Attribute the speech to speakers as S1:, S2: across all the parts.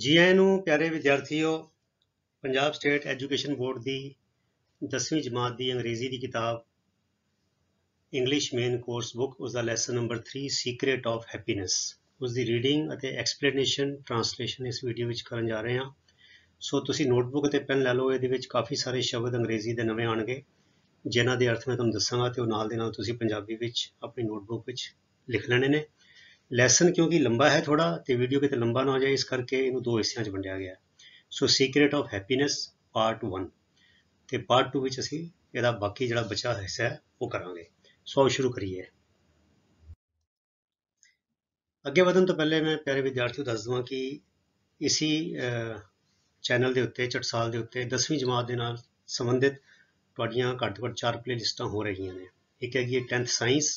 S1: ਜੀ ਆਇਆਂ ਨੂੰ ਪਿਆਰੇ ਵਿਦਿਆਰਥੀਓ ਪੰਜਾਬ ਸਟੇਟ ਐਜੂਕੇਸ਼ਨ ਬੋਰਡ ਦੀ 10ਵੀਂ ਜਮਾਤ ਦੀ ਅੰਗਰੇਜ਼ੀ ਦੀ ਕਿਤਾਬ ਇੰਗਲਿਸ਼ ਮੇਨ ਕੋਰਸ ਬੁੱਕ ਉਸ ਦਾ lesson number 3 secret of happiness ਉਸ ਦੀ ਰੀਡਿੰਗ ਅਤੇ ਐਕਸਪਲੇਨੇਸ਼ਨ ਟ੍ਰਾਂਸਲੇਸ਼ਨ ਇਸ ਵੀਡੀਓ ਵਿੱਚ ਕਰਨ ਜਾ ਰਹੇ ਹਾਂ ਸੋ ਤੁਸੀਂ ਨੋਟਬੁੱਕ ਤੇ ਪੈਨ ਲੈ ਲਓ ਇਹਦੇ ਵਿੱਚ ਕਾਫੀ ਸਾਰੇ ਸ਼ਬਦ ਅੰਗਰੇਜ਼ੀ ਦੇ ਨਵੇਂ ਆਣਗੇ ਜਿਨ੍ਹਾਂ ਦੇ ਅਰਥ ਮੈਂ ਤੁਹਾਨੂੰ ਦੱਸਾਂਗਾ ਤੇ ਉਹ ਨਾਲ ਦੇ ਨਾਲ ਤੁਸੀਂ ਪੰਜਾਬੀ ਵਿੱਚ ਆਪਣੀ ਨੋਟਬੁੱਕ ਵਿੱਚ ਲਿਖ ਲੈਣੇ ਨੇ ਲੈਸਨ ਕਿਉਂਕਿ ਲੰਬਾ ਹੈ ਥੋੜਾ ਤੇ ਵੀਡੀਓ ਕਿਤੇ ਲੰਬਾ ਨਾ ਹੋ ਜਾਏ ਇਸ ਕਰਕੇ ਇਹਨੂੰ ਦੋ ਹਿੱਸਿਆਂ 'ਚ ਵੰਡਿਆ ਗਿਆ so secret of happiness part 1 ਤੇ ਪਾਰਟ 2 ਵਿੱਚ ਅਸੀਂ ਇਹਦਾ ਬਾਕੀ ਜਿਹੜਾ ਬਚਾ ਹਿੱਸਾ ਹੈ ਉਹ ਕਰਾਂਗੇ ਸੋ ਸ਼ੁਰੂ ਕਰੀਏ ਅੱਗੇ ਵਧਣ ਤੋਂ ਪਹਿਲੇ ਮੈਂ ਪਿਆਰੇ ਵਿਦਿਆਰਥੀਓ ਦੱਸ ਦਵਾਂ ਕਿ ਇਸੀ ਚੈਨਲ ਦੇ ਉੱਤੇ ਚਟਸਾਲ ਦੇ ਉੱਤੇ 10ਵੀਂ ਜਮਾਤ ਦੇ ਨਾਲ ਸੰਬੰਧਿਤ ਤੁਹਾਡੀਆਂ ਘੱਟ ਘੱਟ 4 ਪਲੇਲਿਸਟਾਂ ਹੋ ਰਹੀਆਂ ਨੇ ਇੱਕ ਹੈਗੀ 10th ਸਾਇੰਸ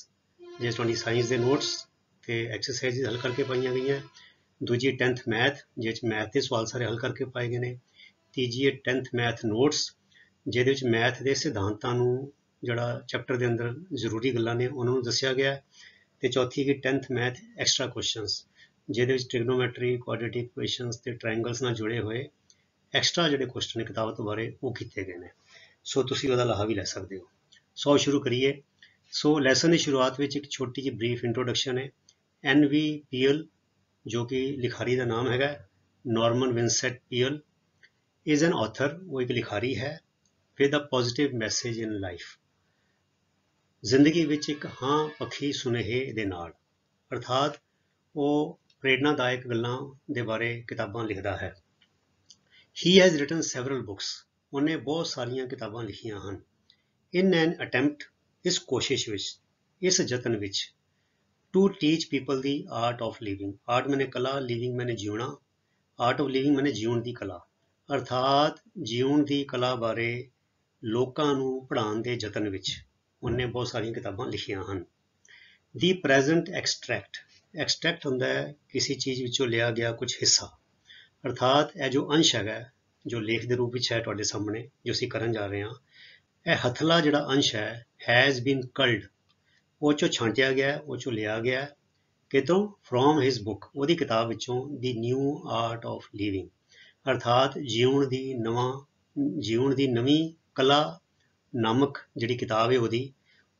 S1: ਜਿਸ ਤੁਹਾਡੀ ਸਾਇੰਸ ਦੇ ਨੋਟਸ ਤੇ ਐਕਸਰਸਾਈਜ਼ ਹੱਲ ਕਰਕੇ ਪਾਈਆਂ ਗਈਆਂ ਦੂਜੀ 10th ਮੈਥ ਜਿਹਦੇ ਵਿੱਚ ਮੈਥ ਦੇ ਸਵਾਲ ਸਾਰੇ ਹੱਲ ਕਰਕੇ ਪਾਏ ਗਏ ਨੇ ਤੀਜੀ ਹੈ 10th ਮੈਥ ਨੋਟਸ ਜਿਹਦੇ ਵਿੱਚ ਮੈਥ ਦੇ ਸਿਧਾਂਤਾਂ ਨੂੰ ਜਿਹੜਾ ਚੈਪਟਰ ਦੇ ਅੰਦਰ ਜ਼ਰੂਰੀ ਗੱਲਾਂ ਨੇ ਉਹਨਾਂ ਨੂੰ ਦੱਸਿਆ ਗਿਆ ਤੇ ਚੌਥੀ ਹੈ 10th ਮੈਥ ਐਕਸਟਰਾ ਕੁਐਸਚਨਸ ਜਿਹਦੇ ਵਿੱਚ ਟ੍ਰਿਗਨੋਮੈਟਰੀ ਕੁਆਡਰੈਟਿਕ ਇਕੁਏਸ਼ਨਸ ਤੇ ਟ੍ਰਾਇੰਗਲਸ ਨਾਲ ਜੁੜੇ ਹੋਏ ਐਕਸਟਰਾ ਜਿਹੜੇ ਕੁਐਸਚਨ ਕਿਤਾਬ ਤੋਂ ਬਾਰੇ ਉਹ ਕੀਤੇ ਗਏ ਨੇ ਸੋ ਤੁਸੀਂ ਉਹਦਾ ਲਾਹਾ ਵੀ ਲੈ ਸਕਦੇ ਹੋ ਸੋ ਸ਼ੁਰੂ ਕਰੀਏ ਸੋ ਲੈਸਨ ਦੀ ਸ਼ੁਰੂਆਤ ਵਿੱਚ ਇੱਕ ਛੋਟੀ ਜਿਹੀ ਬਰੀਫ ਇੰਟਰੋਡਕਸ਼ਨ ਹੈ ਐਨ ਵੀ ਪੀਐਲ ਜੋ ਕਿ ਲਿਖਾਰੀ ਦਾ ਨਾਮ ਹੈਗਾ Norman Vincent Peale is an author ਉਹ ਇੱਕ ਲਿਖਾਰੀ ਹੈ with a positive message in life ਜ਼ਿੰਦਗੀ ਵਿੱਚ ਇੱਕ ਹਾਂ ਪੱਖੀ ਸੁਨੇਹੇ ਦੇ ਨਾਲ ਅਰਥਾਤ ਉਹ ਪ੍ਰੇਰਣਾਦਾਇਕ ਗੱਲਾਂ ਦੇ ਬਾਰੇ ਕਿਤਾਬਾਂ ਲਿਖਦਾ ਹੈ he has written several books ਉਹਨੇ ਬਹੁਤ ਸਾਰੀਆਂ ਕਿਤਾਬਾਂ ਲਿਖੀਆਂ ਹਨ ਇਨ ਐਨ ਅਟੈਂਪਟ ਇਸ ਕੋਸ਼ਿਸ਼ ਵਿੱਚ ਇਸ ਯਤਨ ਵਿੱਚ to teach people the art of living art means ਕਲਾ ਲਿਵਿੰਗ ਮੈਨੇ ਜਿਉਣਾ ਆਰਟ ਆਫ ਲਿਵਿੰਗ ਮੈਨੇ ਜਿਉਣ ਦੀ ਕਲਾ ਅਰਥਾਤ ਜਿਉਣ ਦੀ ਕਲਾ ਬਾਰੇ ਲੋਕਾਂ ਨੂੰ ਪੜ੍ਹਾਉਣ ਦੇ ਯਤਨ ਵਿੱਚ ਉਹਨੇ ਬਹੁਤ ਸਾਰੀਆਂ ਕਿਤਾਬਾਂ ਲਿਖੀਆਂ ਹਨ ਦੀ ਪ੍ਰੈਜ਼ੈਂਟ ਐਕਸਟ੍ਰੈਕਟ ਐਕਸਟ੍ਰੈਕਟ ਹੁੰਦਾ ਹੈ ਕਿਸੇ ਚੀਜ਼ ਵਿੱਚੋਂ ਲਿਆ ਗਿਆ ਕੁਝ ਹਿੱਸਾ ਅਰਥਾਤ ਇਹ ਜੋ ਅੰਸ਼ ਹੈਗਾ ਜੋ ਲੇਖ ਦੇ ਰੂਪ ਵਿੱਚ ਹੈ ਤੁਹਾਡੇ ਸਾਹਮਣੇ ਜੋ ਅਸੀਂ ਕਰਨ ਜਾ ਰਹੇ ਹਾਂ ਇਹ ਹਥਲਾ ਜਿਹੜਾ ਅੰਸ਼ ਹੈ ਹੈਜ਼ ਬੀਨ ਕਲਡ ਉਹ ਚੋਂ ਛਾਂਟਿਆ ਗਿਆ ਉਹ ਚੋਂ ਲਿਆ ਗਿਆ ਕਿਤੋਂ ਫਰੋਮ ਹਿਸ ਬੁੱਕ ਉਹਦੀ ਕਿਤਾਬ ਵਿੱਚੋਂ the new art of living ਅਰਥਾਤ ਜੀਵਨ ਦੀ ਨਵਾਂ ਜੀਵਨ ਦੀ ਨਵੀਂ ਕਲਾ ਨਾਮਕ ਜਿਹੜੀ ਕਿਤਾਬ ਹੈ ਉਹਦੀ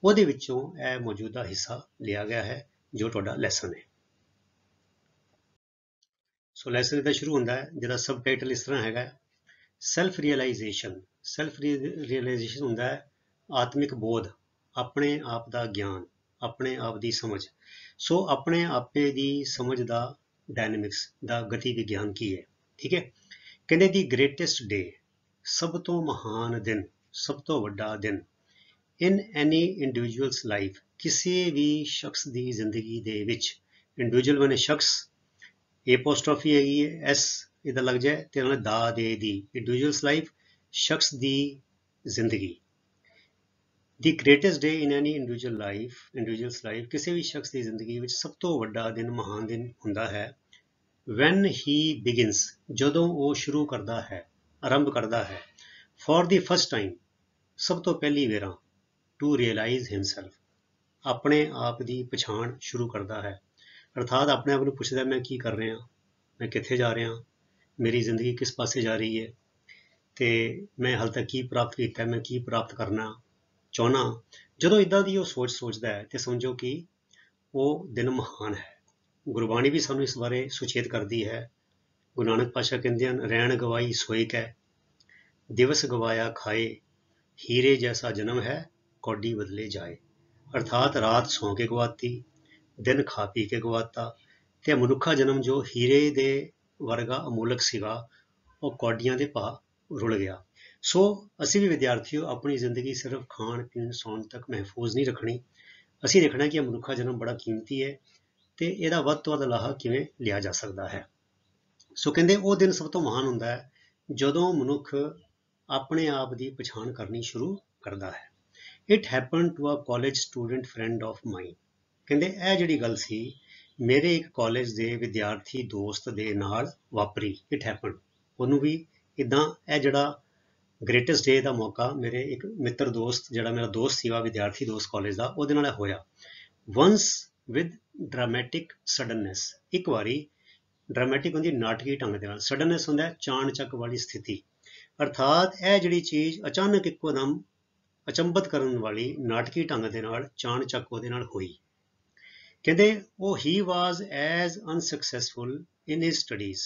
S1: ਉਹਦੇ ਵਿੱਚੋਂ ਇਹ ਮੌਜੂਦਾ ਹਿੱਸਾ ਲਿਆ ਗਿਆ ਹੈ ਜੋ ਤੁਹਾਡਾ ਲੈਸਨ ਹੈ ਸੋ ਲੈਸਨ ਦਾ ਸ਼ੁਰੂ ਹੁੰਦਾ ਹੈ ਜਿਹਦਾ ਸਬਟਾਈਟਲ ਇਸ ਤਰ੍ਹਾਂ ਹੈਗਾ ਸੈਲਫ ਰੀਅਲਾਈਜੇਸ਼ਨ ਸੈਲਫ ਰੀਅਲਾਈਜੇਸ਼ਨ ਹੁੰਦਾ ਹੈ ਆਤਮਿਕ ਬੋਧ ਆਪਣੇ ਆਪ ਦਾ ਗਿਆਨ ਆਪਣੇ ਆਪ ਦੀ ਸਮਝ ਸੋ ਆਪਣੇ ਆਪੇ ਦੀ ਸਮਝ ਦਾ ਡਾਇਨਾਮਿਕਸ ਦਾ ਗਤੀ ਵਿਗਿਆਨ ਕੀ ਹੈ ਠੀਕ ਹੈ ਕਹਿੰਦੇ ਦੀ ਗ੍ਰੇਟੈਸਟ ਡੇ ਸਭ ਤੋਂ ਮਹਾਨ ਦਿਨ ਸਭ ਤੋਂ ਵੱਡਾ ਦਿਨ ਇਨ ਐਨੀ ਇੰਡੀਵਿਜੂਅਲਸ ਲਾਈਫ ਕਿਸੇ ਵੀ ਸ਼ਖਸ ਦੀ ਜ਼ਿੰਦਗੀ ਦੇ ਵਿੱਚ ਇੰਡੀਵਿਜੂਅਲ ਬਣੇ ਸ਼ਖਸ ਐਪੋਸਟ੍ਰੋਫੀ ਹੈਗੀ ਹੈ ਐਸ ਇਹਦਾ ਲੱਗ ਜਾਏ ਤੇ ਉਹਨੇ ਦਾ ਦੇ ਦੀ ਇੰਡੀਵਿਜੂਅਲਸ ਲਾਈਫ ਸ਼ਖਸ ਦੀ ਜ਼ਿੰਦਗੀ ਦੀ greatest day in any individual life individuals life ਕਿਸੇ ਵੀ ਸ਼ਖਸ ਦੀ ਜ਼ਿੰਦਗੀ ਵਿੱਚ ਸਭ ਤੋਂ ਵੱਡਾ ਦਿਨ ਮਹਾਨ ਦਿਨ ਹੁੰਦਾ ਹੈ ਵੈਨ ਹੀ ਬਿਗਿਨਸ ਜਦੋਂ ਉਹ ਸ਼ੁਰੂ ਕਰਦਾ ਹੈ ਆਰੰਭ ਕਰਦਾ ਹੈ ਫॉर ਦੀ ਫਸਟ ਟਾਈਮ ਸਭ ਤੋਂ ਪਹਿਲੀ ਵਾਰਾਂ ਟੂ ਰਿਅਲਾਈਜ਼ ਹਿਮਸੈਲਫ ਆਪਣੇ ਆਪ ਦੀ ਪਛਾਣ ਸ਼ੁਰੂ ਕਰਦਾ ਹੈ ਅਰਥਾਤ ਆਪਣੇ ਆਪ ਨੂੰ ਪੁੱਛਦਾ ਮੈਂ ਕੀ ਕਰ ਰਿਹਾ ਮੈਂ ਕਿੱਥੇ ਜਾ ਰਿਹਾ ਮੇਰੀ ਜ਼ਿੰਦਗੀ ਕਿਸ ਪਾਸੇ ਜਾ ਰਹੀ ਹੈ ਤੇ ਮੈਂ ਹਾਲ ਤੱਕ ਕੀ ਪ੍ਰਾਪਤ ਕੀਤਾ ਮੈਂ ਕੀ ਪ੍ਰਾਪਤ ਕਰਨਾ ਚਾਹਨਾ ਜਦੋਂ ਇਦਾਂ ਦੀ ਉਹ ਸੋਚ ਸੋਚਦਾ ਹੈ ਤੇ ਸਮਝੋ ਕਿ ਉਹ ਦਿਨ ਮਹਾਨ ਹੈ ਗੁਰਬਾਣੀ ਵੀ ਸਾਨੂੰ ਇਸ ਬਾਰੇ ਸੁਚੇਤ ਕਰਦੀ ਹੈ ਗੁਰੂ ਨਾਨਕ ਪਾਸ਼ਾ ਕਹਿੰਦੇ ਹਨ ਰਹਿਣ ਗਵਾਈ ਸੋਇਕ ਹੈ ਦਿਵਸ ਗਵਾਇਆ ਖਾਏ ਹੀਰੇ ਜੈਸਾ ਜਨਮ ਹੈ ਕੋਡੀ ਬਦਲੇ ਜਾਏ ਅਰਥਾਤ ਰਾਤ ਸੌਂ ਕੇ ਗਵਾਤੀ ਦਿਨ ਖਾ ਪੀ ਕੇ ਗਵਾਤਾ ਤੇ ਮਨੁੱਖਾ ਜਨਮ ਜੋ ਹੀਰੇ ਦੇ ਵਰਗਾ ਅਮੋਲਕ ਸੀਗਾ ਉਹ ਕੋਡੀਆਂ ਦੇ ਭਾ ਰੁਲ ਗਿਆ ਸੋ ਅਸੀਂ ਵੀ ਵਿਦਿਆਰਥੀਓ ਆਪਣੀ ਜ਼ਿੰਦਗੀ ਸਿਰਫ ਖਾਣ ਪੀਣ ਸੌਣ ਤੱਕ ਮਹਿਫੂਜ਼ ਨਹੀਂ ਰੱਖਣੀ ਅਸੀਂ ਦੇਖਣਾ ਕਿ ਇਹ ਮਨੁੱਖਾ ਜਨਮ ਬੜਾ ਕੀਮਤੀ ਹੈ ਤੇ ਇਹਦਾ ਵੱਧ ਤੋਂ ਵੱਧ ਲਾਹਾ ਕਿਵੇਂ ਲਿਆ ਜਾ ਸਕਦਾ ਹੈ ਸੋ ਕਹਿੰਦੇ ਉਹ ਦਿਨ ਸਭ ਤੋਂ ਮਹਾਨ ਹੁੰਦਾ ਹੈ ਜਦੋਂ ਮਨੁੱਖ ਆਪਣੇ ਆਪ ਦੀ ਪਛਾਣ ਕਰਨੀ ਸ਼ੁਰੂ ਕਰਦਾ ਹੈ it happen to a college student friend of mine ਕਹਿੰਦੇ ਇਹ ਜਿਹੜੀ ਗੱਲ ਸੀ ਮੇਰੇ ਇੱਕ ਕਾਲਜ ਦੇ ਵਿਦਿਆਰਥੀ ਦੋਸਤ ਦੇ ਨਾਲ ਵਾਪਰੀ ਇਟ ਹੈਪਨ ਉਹਨੂੰ ਵੀ ਇਦਾਂ ਇਹ ਜਿਹੜਾ ਗ੍ਰੇਟੈਸਟ ਡੇ ਦਾ ਮੌਕਾ ਮੇਰੇ ਇੱਕ ਮਿੱਤਰ ਦੋਸਤ ਜਿਹੜਾ ਮੇਰਾ ਦੋਸਤ ਸੀਵਾ ਵਿਦਿਆਰਥੀ ਦੋਸਤ ਕਾਲਜ ਦਾ ਉਹਦੇ ਨਾਲ ਹੋਇਆ ਵਾਂਸ ਵਿਦ ਡਰਾਮੈਟਿਕ ਸਡਨਨੈਸ ਇੱਕ ਵਾਰੀ ਡਰਾਮੈਟਿਕ ਹੁੰਦੀ ਨਾਟਕੀ ਢੰਗ ਦੇ ਨਾਲ ਸਡਨਨੈਸ ਹੁੰਦਾ ਚਾਣਚੱਕ ਵਾਲੀ ਸਥਿਤੀ ਅਰਥਾਤ ਇਹ ਜਿਹੜੀ ਚੀਜ਼ ਅਚਾਨਕ ਇੱਕੋ ਦਮ ਅਚੰਬਤ ਕਰਨ ਵਾਲੀ ਨਾਟਕੀ ਢੰਗ ਦੇ ਨਾਲ ਚਾਣਚੱਕ ਉਹਦੇ ਨਾਲ ਹੋਈ ਕਹਿੰਦੇ ਉਹ he was as unsuccessful in his studies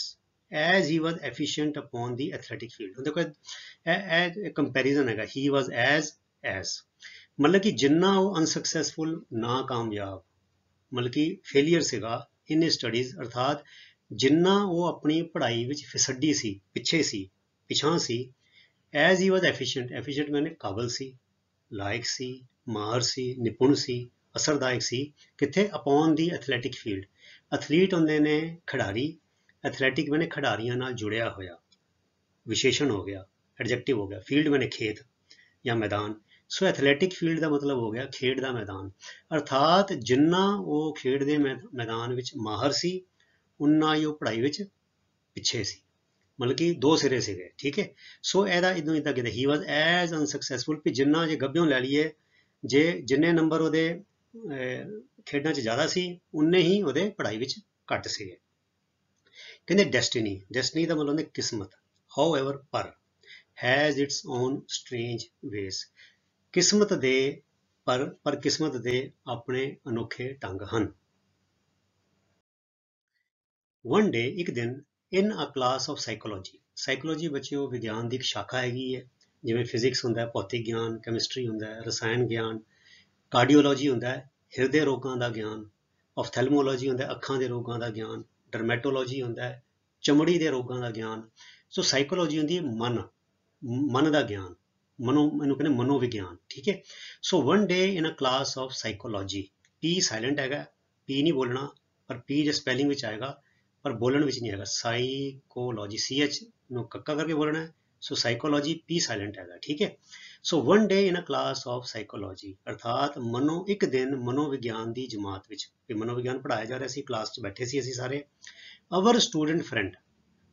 S1: as he was efficient upon the athletic field ਹੁਣ ਦੇਖੋ ਇਹ ਕੰਪੈਰੀਜ਼ਨ ਹੈਗਾ ਹੀ ਵਾਸ ਐਸ as ਮਤਲਬ ਕਿ ਜਿੰਨਾ ਉਹ ਅਨਸਕਸੈਸਫੁਲ ਨਾ ਕਾਮਯਾਬ ਮਤਲਬ ਕਿ ਫੇਲਿਅਰ ਸੀਗਾ ਇਨ ਸਟੱਡੀਜ਼ ਅਰਥਾਤ ਜਿੰਨਾ ਉਹ ਆਪਣੀ ਪੜ੍ਹਾਈ ਵਿੱਚ ਫਿਸੱਡੀ ਸੀ ਪਿੱਛੇ ਸੀ ਪਿਛਾਂ ਸੀ as he was efficient efficient means ਕਾਬਲ ਸੀ ਲਾਇਕ ਸੀ ਮਾਹਰ ਸੀ ਨਿਪੁੰਨ ਸੀ ਅਸਰਦਾਇਕ ਸੀ ਕਿੱਥੇ upon the athletic field athlete ਹੁੰਦੇ ਨੇ ਖਿਡਾਰੀ ਐਥਲੈਟਿਕ ਮੈਨੇ ਖਿਡਾਰੀਆਂ ਨਾਲ ਜੁੜਿਆ ਹੋਇਆ ਵਿਸ਼ੇਸ਼ਣ ਹੋ ਗਿਆ ਐਡਜੈਕਟਿਵ ਹੋ ਗਿਆ ਫੀਲਡ ਮੈਨੇ ਖੇਤ ਜਾਂ ਮੈਦਾਨ ਸੋ ਐਥਲੈਟਿਕ ਫੀਲਡ ਦਾ ਮਤਲਬ ਹੋ ਗਿਆ ਖੇਡ ਦਾ ਮੈਦਾਨ ਅਰਥਾਤ ਜਿੰਨਾ ਉਹ ਖੇਡ ਦੇ ਮੈਦਾਨ ਵਿੱਚ ਮਾਹਰ ਸੀ ਉਨਾ ਹੀ ਉਹ ਪੜ੍ਹਾਈ ਵਿੱਚ ਪਿੱਛੇ ਸੀ ਮਤਲਬ ਕਿ ਦੋ ਸਿਰੇ ਸੀਗੇ ਠੀਕ ਹੈ ਸੋ ਇਹਦਾ ਇਦੋਂ ਇਦਾਂ ਕਿਹਾ ਹੀ ਵਾਸ ਐਜ਼ ਅਨਸਕਸੈਸਫੁਲ ਕਿ ਜਿੰਨਾ ਜੇ ਗੱਭਿਓਂ ਲੈ ਲਈਏ ਜੇ ਜਿੰਨੇ ਨੰਬਰ ਉਹਦੇ ਖੇਡਾਂ 'ਚ ਜ਼ਿਆਦਾ ਸੀ ਉਨੇ ਹੀ ਉਹਦੇ ਪੜ੍ਹਾਈ ਵਿੱਚ ਘੱਟ ਸੀਗੇ ਕਹਿੰਦੇ ਡੈਸਟੀਨੀ ਡੈਸਟੀਨੀ ਦਾ ਮਤਲਬ ਹੁੰਦਾ ਕਿਸਮਤ ਹਾਊਐਵਰ ਪਰ ਹੈਜ਼ ਇਟਸ ਓਨ ਸਟ੍ਰੇਂਜ ਵੇਸ ਕਿਸਮਤ ਦੇ ਪਰ ਪਰ ਕਿਸਮਤ ਦੇ ਆਪਣੇ ਅਨੋਖੇ ਢੰਗ ਹਨ ਵਨ ਡੇ ਇੱਕ ਦਿਨ in a class of psychology psychology ਬੱਚਿਓ ਵਿਗਿਆਨ ਦੀ ਇੱਕ ਸ਼ਾਖਾ ਹੈਗੀ ਹੈ ਜਿਵੇਂ ਫਿਜ਼ਿਕਸ ਹੁੰਦਾ ਹੈ ਭੌਤਿਕ ਗਿਆਨ ਕੈਮਿਸਟਰੀ ਹੁੰਦਾ ਹੈ ਰਸਾਇਣ ਗਿਆਨ ਕਾਰਡੀਓਲੋਜੀ ਹੁੰਦਾ ਹੈ ਹਿਰਦੇ ਰੋਗਾਂ ਦਾ ਗਿਆਨ ਆਫਥੈਲਮੋਲੋਜੀ ਹੁੰਦਾ ਹੈ ਅੱਖਾਂ ਦੇ ਰੋਗਾਂ ਦਾ ਗਿਆਨ ਡਰਮੈਟੋਲੋਜੀ ਹੁੰਦਾ ਹੈ ਚਮੜੀ ਦੇ ਰੋਗਾਂ ਦਾ ਗਿਆਨ ਸੋ ਸਾਈਕੋਲੋਜੀ ਹੁੰਦੀ ਹੈ ਮਨ ਮਨ ਦਾ ਗਿਆਨ ਮਨੋ ਮੈਨੂੰ ਕਹਿੰਦੇ ਮਨੋਵਿਗਿਆਨ ਠੀਕ ਹੈ so one day in a class of psychology P silent ਹੈਗਾ ਪੀ ਨਹੀਂ ਬੋਲਣਾ ਪਰ ਪੀ ਜੇ ਸਪੈਲਿੰਗ ਵਿੱਚ ਆਏਗਾ ਪਰ ਬੋਲਣ ਵਿੱਚ ਨਹੀਂ ਆਏਗਾ ਸਾਈਕੋਲੋਜੀ ਸੀ ਐਚ ਨੂੰ ਕੱਕਾ ਕਰਕੇ ਬੋਲਣਾ ਹੈ ਸੋ ਸਾਈਕੋਲੋਜੀ ਪੀ ਸਾਇਲੈਂਟ ਹੈਗਾ ਠੀਕ ਹੈ so one day in a class of psychology ਅਰਥਾਤ ਮਨੋ ਇੱਕ ਦਿਨ ਮਨੋਵਿਗਿਆਨ ਦੀ ਜਮਾਤ ਵਿੱਚ ਕਿ ਮਨੋਵਿਗਿਆਨ ਪੜਾਇਆ ਜਾ ਰਿਹਾ ਸੀ ਕਲਾਸ 'ਚ ਬੈਠੇ ਸੀ ਅਸੀਂ ਸਾਰੇ ਆਵਰ ਸਟੂਡੈਂਟ ਫਰੈਂਡ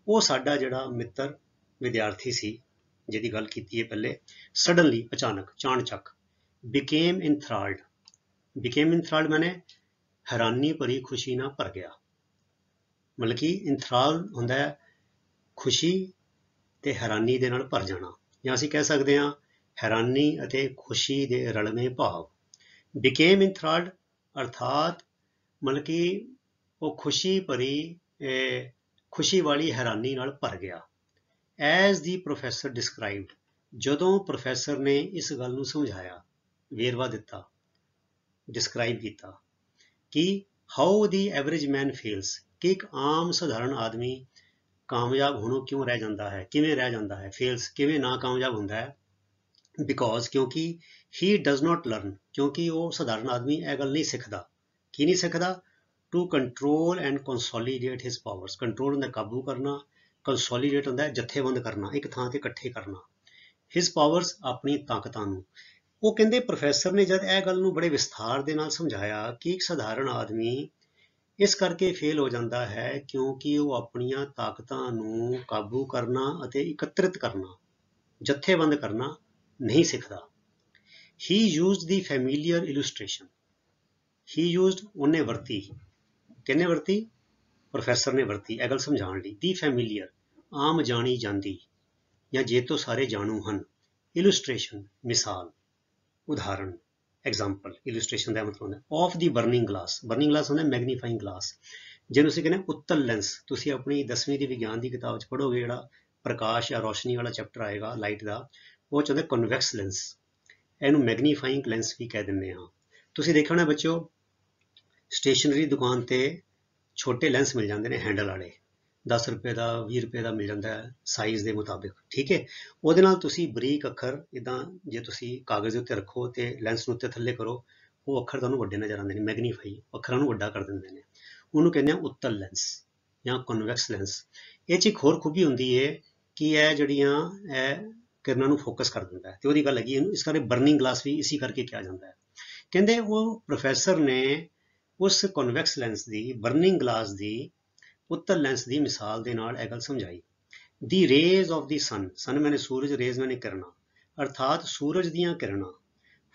S1: ਉਹ ਸਾਡਾ ਜਿਹੜਾ ਮਿੱਤਰ ਵਿਦਿਆਰਥੀ ਸੀ ਜਿਹਦੀ ਗੱਲ ਕੀਤੀ ਹੈ ਪਹਿਲੇ ਸਡਨਲੀ ਅਚਾਨਕ ਚਾਣਚੱਕ ਬਿਕੇਮ ਇਨਥਰਾਲਡ ਬਿਕੇਮ ਇਨਥਰਾਲਡ ਮਨੇ ਹੈਰਾਨੀ ਭਰੀ ਖੁਸ਼ੀ ਨਾਲ ਭਰ ਗਿਆ ਮਤਲਬ ਕਿ ਇਨਥਰਾਲ ਹੁੰਦਾ ਹੈ ਖੁਸ਼ੀ ਤੇ ਹੈਰਾਨੀ ਦੇ ਨਾਲ ਭਰ ਜਾਣਾ ਜਾਂ ਅਸੀਂ ਕਹਿ ਸਕਦੇ ਹਾਂ ਹੈਰਾਨੀ ਅਤੇ ਖੁਸ਼ੀ ਦੇ ਰਲਵੇਂ ਭਾਵ ਬਿਕੇਮ ਥਰਡ ਅਰਥਾਤ ਮਲਕੀ ਉਹ ਖੁਸ਼ੀ ਭਰੀ ਖੁਸ਼ੀ ਵਾਲੀ ਹੈਰਾਨੀ ਨਾਲ ਭਰ ਗਿਆ ਐਸ ਦੀ ਪ੍ਰੋਫੈਸਰ ਡਿਸਕ੍ਰਾਈਬਡ ਜਦੋਂ ਪ੍ਰੋਫੈਸਰ ਨੇ ਇਸ ਗੱਲ ਨੂੰ ਸਮਝਾਇਆ ਵੇਰਵਾ ਦਿੱਤਾ ਡਿਸਕ੍ਰਾਈਬ ਕੀਤਾ ਕਿ how the average man feels ਕਿ ਇੱਕ ਆਮ ਸਧਾਰਨ ਆਦਮੀ ਕਾਮਯਾਬ ਹੋਣੋਂ ਕਿਉਂ ਰਹਿ ਜਾਂਦਾ ਹੈ ਕਿਵੇਂ ਰਹਿ ਜਾਂਦਾ ਹੈ ਫੇਲਸ ਕਿਵੇਂ ਨਾ ਕਾਮਯਾਬ ਹੁੰਦਾ ਹੈ ਬਿਕੋਜ਼ ਕਿਉਂਕਿ ਹੀ ਡਸ ਨਾਟ ਲਰਨ ਕਿਉਂਕਿ ਉਹ ਸਧਾਰਨ ਆਦਮੀ ਇਹ ਗੱਲ ਨਹੀਂ ਸਿੱਖਦਾ ਕੀ ਨਹੀਂ ਸਿੱਖਦਾ to control and consolidate his powers control ਨੂੰ ਕਾਬੂ ਕਰਨਾ ਕੰਸੋਲੀਡੇਟ ਹੁੰਦਾ ਹੈ ਜਥੇਬੰਦ ਕਰਨਾ ਇੱਕ ਥਾਂ ਤੇ ਇਕੱਠੇ ਕਰਨਾ ਹਿਸ ਪਾਵਰਸ ਆਪਣੀ ਤਾਕਤਾਂ ਨੂੰ ਉਹ ਕਹਿੰਦੇ ਪ੍ਰੋਫੈਸਰ ਨੇ ਜਦ ਇਹ ਗੱਲ ਨੂੰ ਬੜੇ ਵਿਸਥਾਰ ਦੇ ਨਾਲ ਸਮਝਾਇਆ ਕਿ ਇੱਕ ਸਧਾਰਨ ਆਦਮੀ ਇਸ ਕਰਕੇ ਫੇਲ ਹੋ ਜਾਂਦਾ ਹੈ ਕਿਉਂਕਿ ਉਹ ਆਪਣੀਆਂ ਤਾਕਤਾਂ ਨੂੰ ਕਾਬੂ ਕਰਨਾ ਅਤੇ ਇਕੱਤਰਿਤ ਕਰਨਾ ਜਥੇਬੰਦ ਕਰਨਾ ਨਹੀਂ ਸਿੱਖਦਾ he used the familiar illustration he used ਉਹਨੇ ਵਰਤੀ ਕਿੰਨੇ ਵਰਤੀ ਪ੍ਰੋਫੈਸਰ ਨੇ ਵਰਤੀ ਇਹ ਗੱਲ ਸਮਝਾਉਣ ਲਈ ਦੀ ਫੈਮਿਲੀਅਰ ਆਮ ਜਾਣੀ ਜਾਂਦੀ ਜਾਂ ਜੇ ਤੋਂ ਸਾਰੇ ਜਾਣੂ ਹਨ ਇਲੂਸਟ੍ਰੇਸ਼ਨ ਮਿਸਾਲ ਉਦਾਹਰਣ ਐਗਜ਼ਾਮਪਲ ਇਲੂਸਟ੍ਰੇਸ਼ਨ ਦਾ ਮਤਲਬ ਹੁੰਦਾ of the burning glass burning glass ਹੁੰਦਾ ਮੈਗਨੀਫਾਈਂਗ ਗਲਾਸ ਜਿਹਨੂੰ ਅਸੀਂ ਕਹਿੰਦੇ ਉੱਤਲ ਲੈਂਸ ਤੁਸੀਂ ਆਪਣੀ 10ਵੀਂ ਦੀ ਵਿਗਿਆਨ ਦੀ ਕਿਤਾਬ 'ਚ ਪੜੋਗੇ ਜਿਹੜਾ ਪ੍ਰਕਾਸ਼ ਜਾਂ ਰੋਸ਼ਨੀ ਵਾਲਾ ਚੈਪਟਰ ਆਏਗਾ ਲਾਈਟ ਦਾ ਉਹ ਚਾਹੁੰਦੇ ਕਨਵੈਕਸ ਲੈਂਸ ਇਹਨੂੰ ਮੈਗਨੀਫਾਈਂਗ ਲੈਂਸ ਵੀ ਕਹਿ ਦਿੰਦੇ ਆ ਤੁਸੀਂ ਦੇਖਿਆ ਹੋਣਾ ਬੱਚਿਓ ਸਟੇਸ਼ਨਰੀ ਦੁਕਾਨ ਤੇ ਛੋਟੇ ਲੈਂਸ ਮਿਲ ਜਾਂਦੇ ਨੇ ਹੈਂਡਲ ਵਾਲੇ 10 ਰੁਪਏ ਦਾ 20 ਰੁਪਏ ਦਾ ਮਿਲ ਜਾਂਦਾ ਹੈ ਸਾਈਜ਼ ਦੇ ਮੁਤਾਬਿਕ ਠੀਕ ਹੈ ਉਹਦੇ ਨਾਲ ਤੁਸੀਂ ਬਰੀਕ ਅੱਖਰ ਇਦਾਂ ਜੇ ਤੁਸੀਂ ਕਾਗਜ਼ ਉੱਤੇ ਰੱਖੋ ਤੇ ਲੈਂਸ ਨੂੰ ਉੱਤੇ ਥੱਲੇ ਕਰੋ ਉਹ ਅੱਖਰ ਤੁਹਾਨੂੰ ਵੱਡੇ ਨਜ਼ਰ ਆਉਂਦੇ ਨੇ ਮੈਗਨੀਫਾਈ ਅੱਖਰਾਂ ਨੂੰ ਵੱਡਾ ਕਰ ਦਿੰਦੇ ਨੇ ਉਹਨੂੰ ਕਹਿੰਦੇ ਆ ਉੱਤਲ ਲੈਂਸ ਜਾਂ ਕਨਵੈਕਸ ਲੈਂਸ ਇਹ ਚ ਇੱਕ ਹੋਰ ਖੂਬੀ ਹੁੰਦੀ ਹੈ ਕਿ ਇਹ ਜਿਹੜੀਆਂ ਇਹ ਕਿਰਨਾਂ ਨੂੰ ਫੋਕਸ ਕਰ ਦਿੰਦਾ ਹੈ ਤੇ ਉਹਦੀ ਗੱਲ ਹੈਗੀ ਇਹਨੂੰ ਇਸ ਕਰਕੇ ਬਰਨਿੰਗ ਗਲਾਸ ਵੀ ਇਸੇ ਕਰਕੇ ਕਿਹਾ ਜਾਂਦਾ ਹੈ ਕਹਿੰਦੇ ਉਹ ਪ੍ਰੋਫੈਸਰ ਨੇ ਉਸ convex lens the burning glass ਦੀ ਉੱਤਰ ਲੈਂਸ ਦੀ ਮਿਸਾਲ ਦੇ ਨਾਲ ਇਹ ਗੱਲ ਸਮਝਾਈ ਦੀ ਰੇਜ਼ ਆਫ ਦੀ ਸਨ ਸਨ ਮੈਨੇ ਸੂਰਜ ਰੇਜ਼ ਮੈਨੇ ਕਰਨਾ ਅਰਥਾਤ ਸੂਰਜ ਦੀਆਂ ਕਿਰਨਾਂ